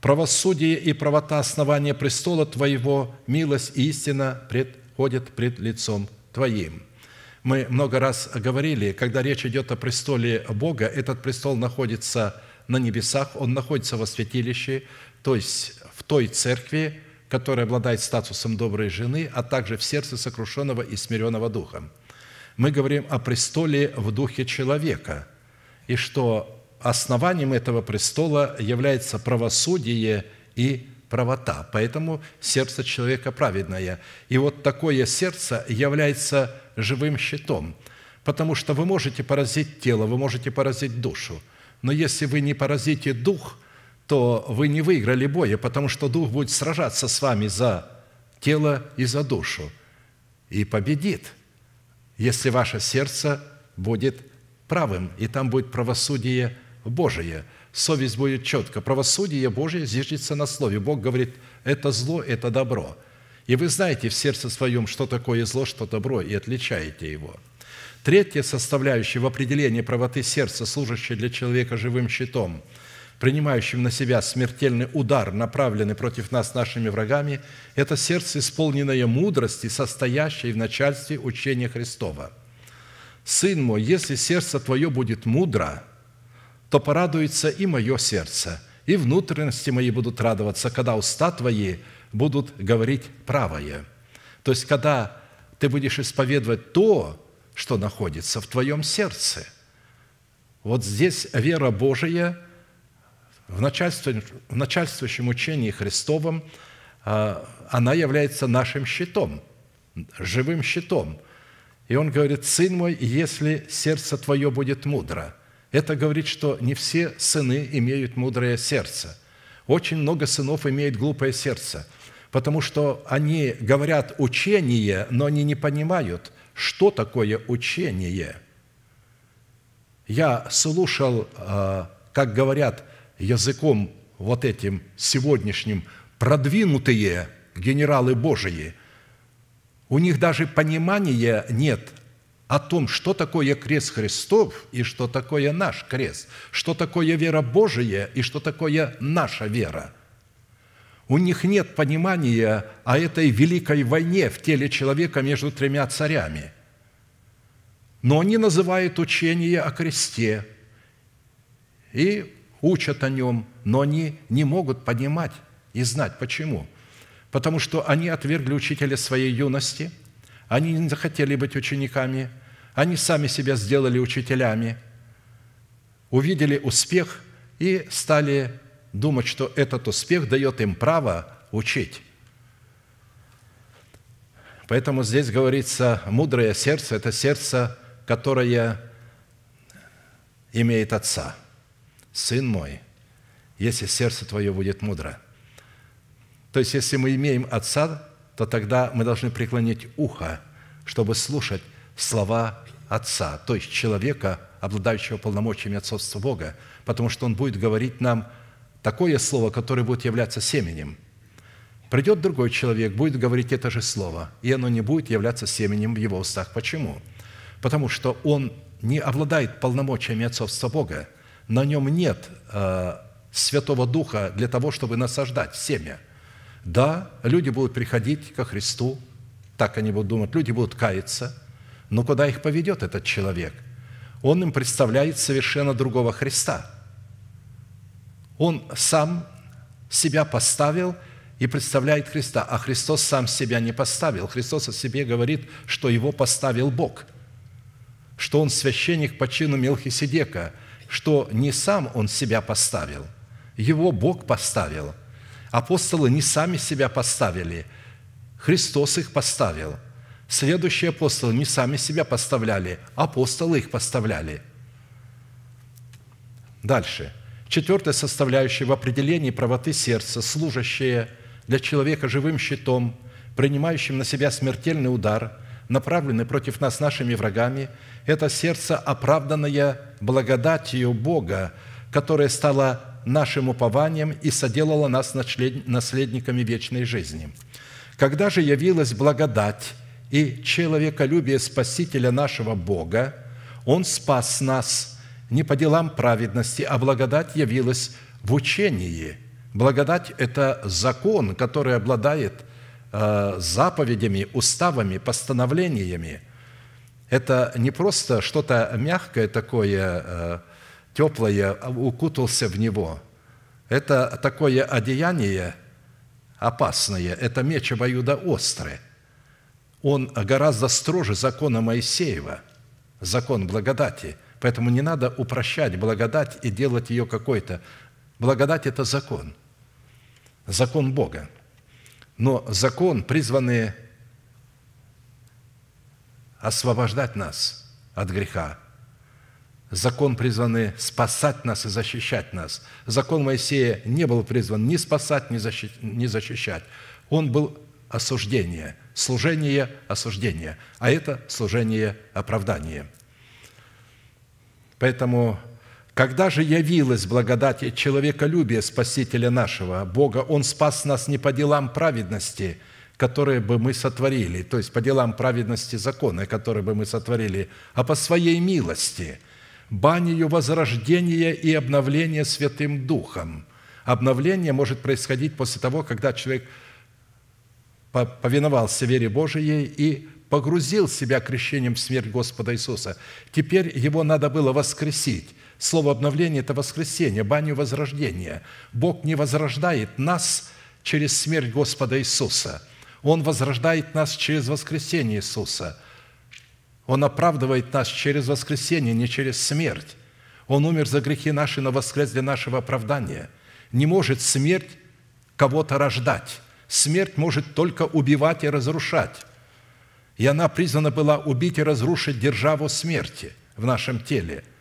правосудие и правота основания престола Твоего, милость и истина предходят пред лицом Твоим». Мы много раз говорили, когда речь идет о престоле Бога, этот престол находится на небесах, он находится во святилище, то есть в той церкви, которая обладает статусом доброй жены, а также в сердце сокрушенного и смиренного духом. Мы говорим о престоле в духе человека, и что основанием этого престола является правосудие и правота. Поэтому сердце человека праведное. И вот такое сердце является живым щитом, потому что вы можете поразить тело, вы можете поразить душу, но если вы не поразите дух, то вы не выиграли боя, потому что дух будет сражаться с вами за тело и за душу и победит, если ваше сердце будет правым, и там будет правосудие – Божие. Совесть будет четко. Правосудие Божие зиждется на слове. Бог говорит, это зло, это добро. И вы знаете в сердце своем, что такое зло, что добро, и отличаете его. Третья составляющая в определении правоты сердца, служащая для человека живым щитом, принимающим на себя смертельный удар, направленный против нас нашими врагами, это сердце, исполненное мудрости, состоящее в начальстве учения Христова. «Сын мой, если сердце твое будет мудро, то порадуется и мое сердце, и внутренности мои будут радоваться, когда уста твои будут говорить правое». То есть, когда ты будешь исповедовать то, что находится в твоем сердце. Вот здесь вера Божия в, в начальствующем учении Христовом, а, она является нашим щитом, живым щитом. И он говорит, «Сын мой, если сердце твое будет мудро, это говорит, что не все сыны имеют мудрое сердце. Очень много сынов имеют глупое сердце, потому что они говорят учение, но они не понимают, что такое учение. Я слушал, а, как говорят языком вот этим сегодняшним, продвинутые генералы Божии. У них даже понимания нет, о том, что такое крест Христов и что такое наш крест, что такое вера Божия и что такое наша вера. У них нет понимания о этой великой войне в теле человека между тремя царями. Но они называют учение о кресте и учат о нем, но они не могут понимать и знать почему. Потому что они отвергли учителя своей юности – они не захотели быть учениками, они сами себя сделали учителями, увидели успех и стали думать, что этот успех дает им право учить. Поэтому здесь говорится, мудрое сердце – это сердце, которое имеет отца. Сын мой, если сердце твое будет мудро. То есть, если мы имеем отца, то тогда мы должны преклонить ухо, чтобы слушать слова Отца, то есть человека, обладающего полномочиями отцовства Бога, потому что он будет говорить нам такое слово, которое будет являться семенем. Придет другой человек, будет говорить это же слово, и оно не будет являться семенем в его устах. Почему? Потому что он не обладает полномочиями отцовства Бога, на нем нет э, Святого Духа для того, чтобы насаждать семя – да, люди будут приходить ко Христу, так они будут думать, люди будут каяться, но куда их поведет этот человек? Он им представляет совершенно другого Христа. Он сам себя поставил и представляет Христа, а Христос сам себя не поставил. Христос о себе говорит, что его поставил Бог, что он священник по чину Мелхиседека, что не сам он себя поставил, его Бог поставил – Апостолы не сами себя поставили, Христос их поставил. Следующие апостолы не сами себя поставляли, апостолы их поставляли. Дальше. Четвертая составляющая в определении правоты сердца, служащая для человека живым щитом, принимающим на себя смертельный удар, направленный против нас нашими врагами, это сердце, оправданное благодатью Бога, которое стало нашим упованием и соделала нас наследниками вечной жизни. Когда же явилась благодать и человеколюбие Спасителя нашего Бога, Он спас нас не по делам праведности, а благодать явилась в учении. Благодать – это закон, который обладает э, заповедями, уставами, постановлениями. Это не просто что-то мягкое такое, э, теплое, а укутался в него. Это такое одеяние опасное, это меч обоюда острый. Он гораздо строже закона Моисеева, закон благодати. Поэтому не надо упрощать благодать и делать ее какой-то. Благодать – это закон, закон Бога. Но закон, призванный освобождать нас от греха, Закон призваны спасать нас и защищать нас. Закон Моисея не был призван ни спасать, ни защищать. Он был осуждение, служение осуждение, а это служение оправдание. Поэтому, когда же явилась благодать и человеколюбие Спасителя нашего, Бога, Он спас нас не по делам праведности, которые бы мы сотворили, то есть по делам праведности закона, которые бы мы сотворили, а по Своей милости – банию возрождения и обновления Святым Духом. Обновление может происходить после того, когда человек повиновался вере Божией и погрузил себя крещением в смерть Господа Иисуса. Теперь его надо было воскресить. Слово «обновление» – это воскресение, баню возрождения. Бог не возрождает нас через смерть Господа Иисуса. Он возрождает нас через воскресение Иисуса – он оправдывает нас через воскресение, не через смерть. Он умер за грехи наши, но воскрес для нашего оправдания. Не может смерть кого-то рождать. Смерть может только убивать и разрушать. И она призвана была убить и разрушить державу смерти в нашем теле –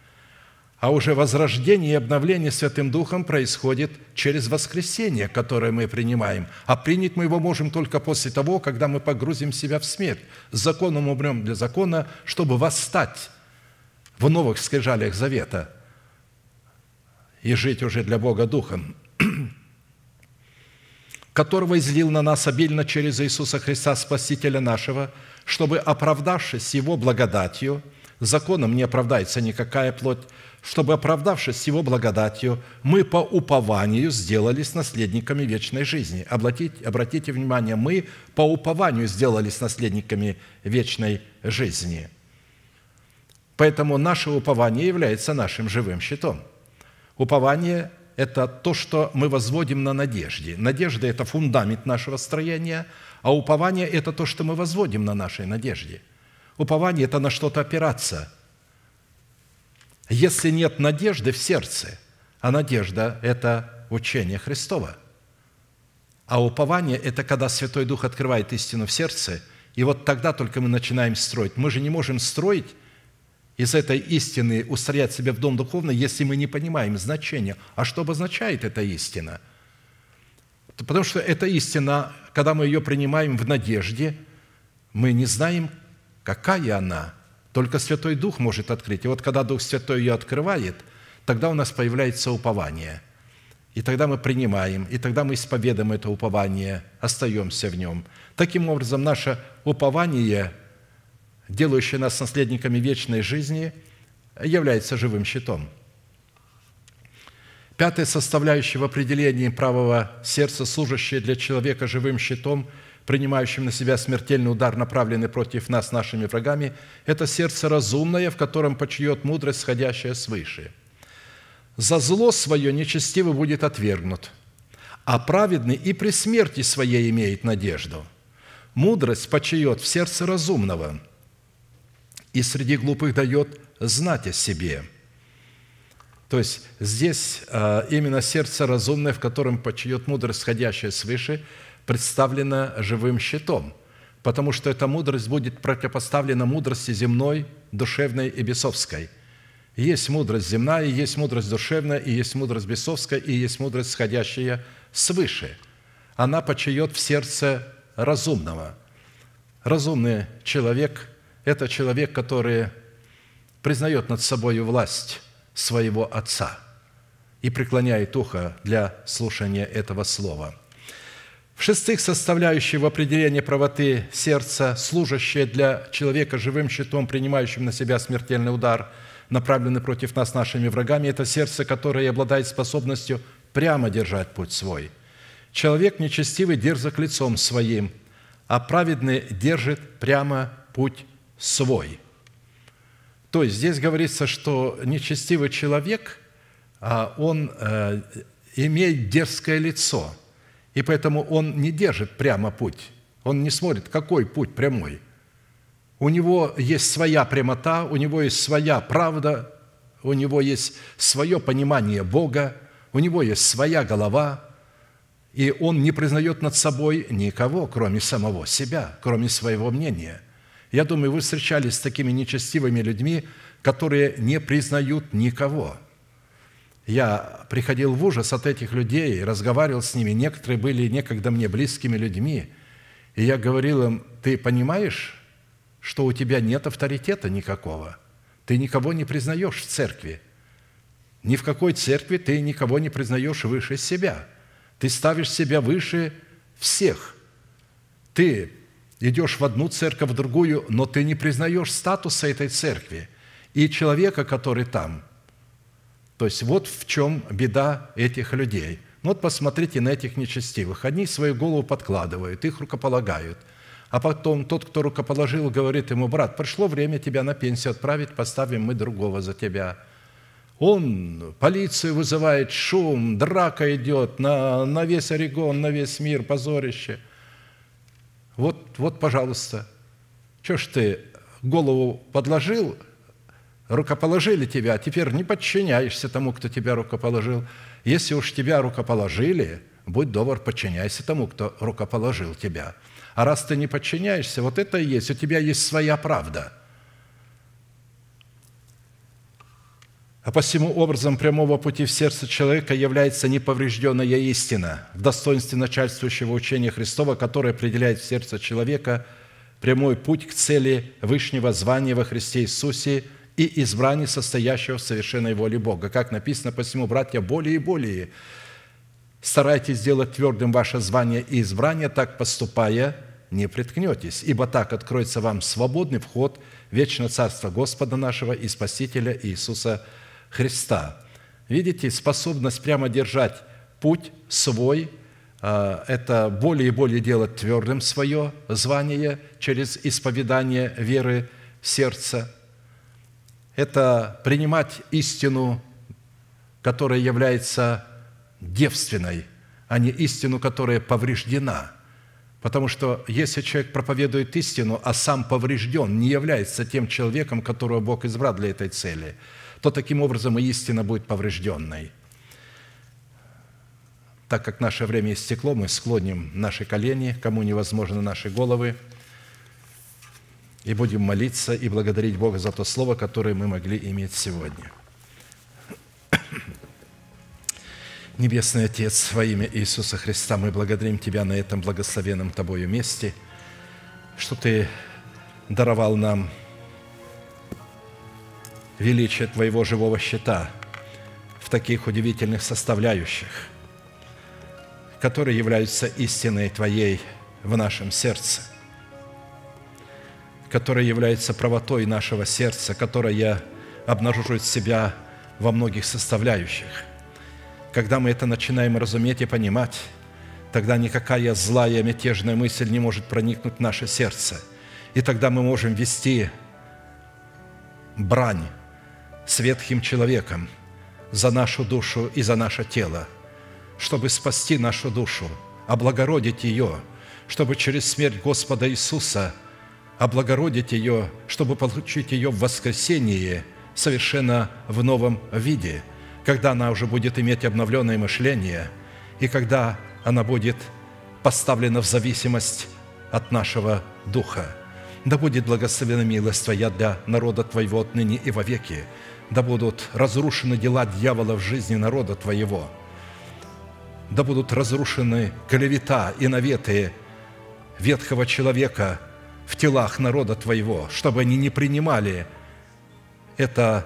а уже возрождение и обновление Святым Духом происходит через воскресение, которое мы принимаем. А принять мы его можем только после того, когда мы погрузим себя в смерть. С законом умрем для закона, чтобы восстать в новых скрижалях завета и жить уже для Бога Духом, которого излил на нас обильно через Иисуса Христа, Спасителя нашего, чтобы, оправдавшись Его благодатью, законом не оправдается никакая плоть, чтобы, оправдавшись Его благодатью, мы по упованию сделались наследниками вечной жизни. Обратите, обратите внимание, мы по упованию сделались наследниками вечной жизни. Поэтому наше упование является нашим живым щитом. Упование – это то, что мы возводим на надежде. Надежда – это фундамент нашего строения, а упование – это то, что мы возводим на нашей надежде. Упование – это на что-то опираться – если нет надежды в сердце, а надежда – это учение Христова, а упование – это когда Святой Дух открывает истину в сердце, и вот тогда только мы начинаем строить. Мы же не можем строить из этой истины, устроять себе в дом духовный, если мы не понимаем значения. А что обозначает эта истина? Потому что эта истина, когда мы ее принимаем в надежде, мы не знаем, какая она – только Святой Дух может открыть. И вот когда Дух Святой ее открывает, тогда у нас появляется упование. И тогда мы принимаем, и тогда мы исповедуем это упование, остаемся в нем. Таким образом, наше упование, делающее нас наследниками вечной жизни, является живым щитом. Пятая составляющая в определении правого сердца, служащая для человека живым щитом – принимающим на себя смертельный удар, направленный против нас нашими врагами, это сердце разумное, в котором почиет мудрость, сходящая свыше. За зло свое нечестивый будет отвергнут, а праведный и при смерти своей имеет надежду. Мудрость почиет в сердце разумного и среди глупых дает знать о себе. То есть здесь э, именно сердце разумное, в котором почиет мудрость, сходящая свыше – представлена живым щитом, потому что эта мудрость будет противопоставлена мудрости земной, душевной и бесовской. Есть мудрость земная, есть мудрость душевная, и есть мудрость бесовская, и есть мудрость, сходящая свыше. Она почает в сердце разумного. Разумный человек – это человек, который признает над собой власть своего Отца и преклоняет ухо для слушания этого слова – в-шестых, составляющих в определении правоты сердца, служащие для человека живым щитом, принимающим на себя смертельный удар, направленный против нас нашими врагами, это сердце, которое обладает способностью прямо держать путь свой. Человек нечестивый дерзок лицом своим, а праведный держит прямо путь свой. То есть здесь говорится, что нечестивый человек, а он э, имеет дерзкое лицо – и поэтому он не держит прямо путь. Он не смотрит, какой путь прямой. У него есть своя прямота, у него есть своя правда, у него есть свое понимание Бога, у него есть своя голова, и он не признает над собой никого, кроме самого себя, кроме своего мнения. Я думаю, вы встречались с такими нечестивыми людьми, которые не признают никого – я приходил в ужас от этих людей, разговаривал с ними. Некоторые были некогда мне близкими людьми. И я говорил им, ты понимаешь, что у тебя нет авторитета никакого? Ты никого не признаешь в церкви. Ни в какой церкви ты никого не признаешь выше себя. Ты ставишь себя выше всех. Ты идешь в одну церковь, в другую, но ты не признаешь статуса этой церкви и человека, который там – то есть вот в чем беда этих людей. Ну вот посмотрите на этих нечестивых. Одни свою голову подкладывают, их рукополагают. А потом тот, кто рукоположил, говорит ему, брат, пришло время тебя на пенсию отправить, поставим мы другого за тебя. Он полицию вызывает, шум, драка идет на, на весь Орегон, на весь мир, позорище. Вот, вот пожалуйста, что ж ты голову подложил, рукоположили тебя, а теперь не подчиняешься тому, кто тебя рукоположил. Если уж тебя рукоположили, будь добр, подчиняйся тому, кто рукоположил тебя. А раз ты не подчиняешься, вот это и есть, у тебя есть своя правда. А посему образом прямого пути в сердце человека является неповрежденная истина в достоинстве начальствующего учения Христова, которое определяет в сердце человека прямой путь к цели Вышнего звания во Христе Иисусе – и избрание состоящего в совершенной воле Бога. Как написано, посему, братья, более и более старайтесь сделать твердым ваше звание и избрание, так поступая, не приткнетесь, ибо так откроется вам свободный вход в вечное Царство Господа нашего и Спасителя Иисуса Христа». Видите, способность прямо держать путь свой э, – это более и более делать твердым свое звание через исповедание веры сердца – это принимать истину, которая является девственной, а не истину, которая повреждена. Потому что если человек проповедует истину, а сам поврежден, не является тем человеком, которого Бог избрал для этой цели, то таким образом и истина будет поврежденной. Так как наше время истекло, мы склоним наши колени, кому невозможно наши головы – и будем молиться и благодарить Бога за то слово, которое мы могли иметь сегодня. Небесный Отец, во имя Иисуса Христа, мы благодарим Тебя на этом благословенном Тобою месте, что Ты даровал нам величие Твоего живого щита в таких удивительных составляющих, которые являются истиной Твоей в нашем сердце – которая является правотой нашего сердца, которая обнаруживает себя во многих составляющих. Когда мы это начинаем разуметь и понимать, тогда никакая злая мятежная мысль не может проникнуть в наше сердце. И тогда мы можем вести брань с ветхим человеком за нашу душу и за наше тело, чтобы спасти нашу душу, облагородить ее, чтобы через смерть Господа Иисуса – облагородить ее, чтобы получить ее в воскресении совершенно в новом виде, когда она уже будет иметь обновленное мышление и когда она будет поставлена в зависимость от нашего Духа. Да будет благословена милость Твоя для народа Твоего отныне и вовеки. Да будут разрушены дела дьявола в жизни народа Твоего. Да будут разрушены клевета и наветы ветхого человека – в телах народа Твоего, чтобы они не принимали это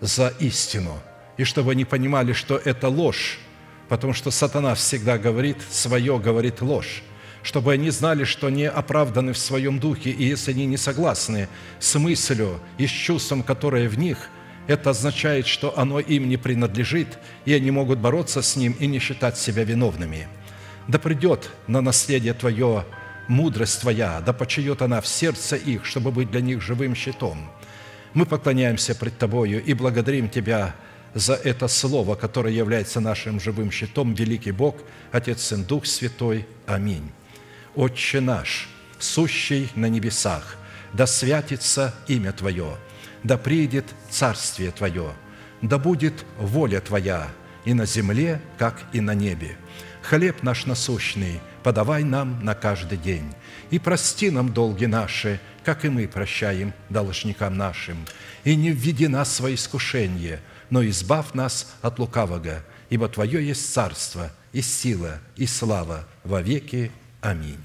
за истину, и чтобы они понимали, что это ложь, потому что сатана всегда говорит свое, говорит ложь, чтобы они знали, что они оправданы в своем духе, и если они не согласны с мыслью и с чувством, которое в них, это означает, что оно им не принадлежит, и они могут бороться с ним и не считать себя виновными. Да придет на наследие Твое мудрость Твоя, да почиет она в сердце их, чтобы быть для них живым щитом. Мы поклоняемся пред Тобою и благодарим Тебя за это Слово, которое является нашим живым щитом, великий Бог, Отец, Сын, Дух Святой. Аминь. Отче наш, сущий на небесах, да святится имя Твое, да приидет Царствие Твое, да будет воля Твоя и на земле, как и на небе – Хлеб наш насущный подавай нам на каждый день. И прости нам долги наши, как и мы прощаем должникам нашим. И не введи нас в свои искушения, но избав нас от лукавого, ибо Твое есть царство, и сила, и слава во веки. Аминь.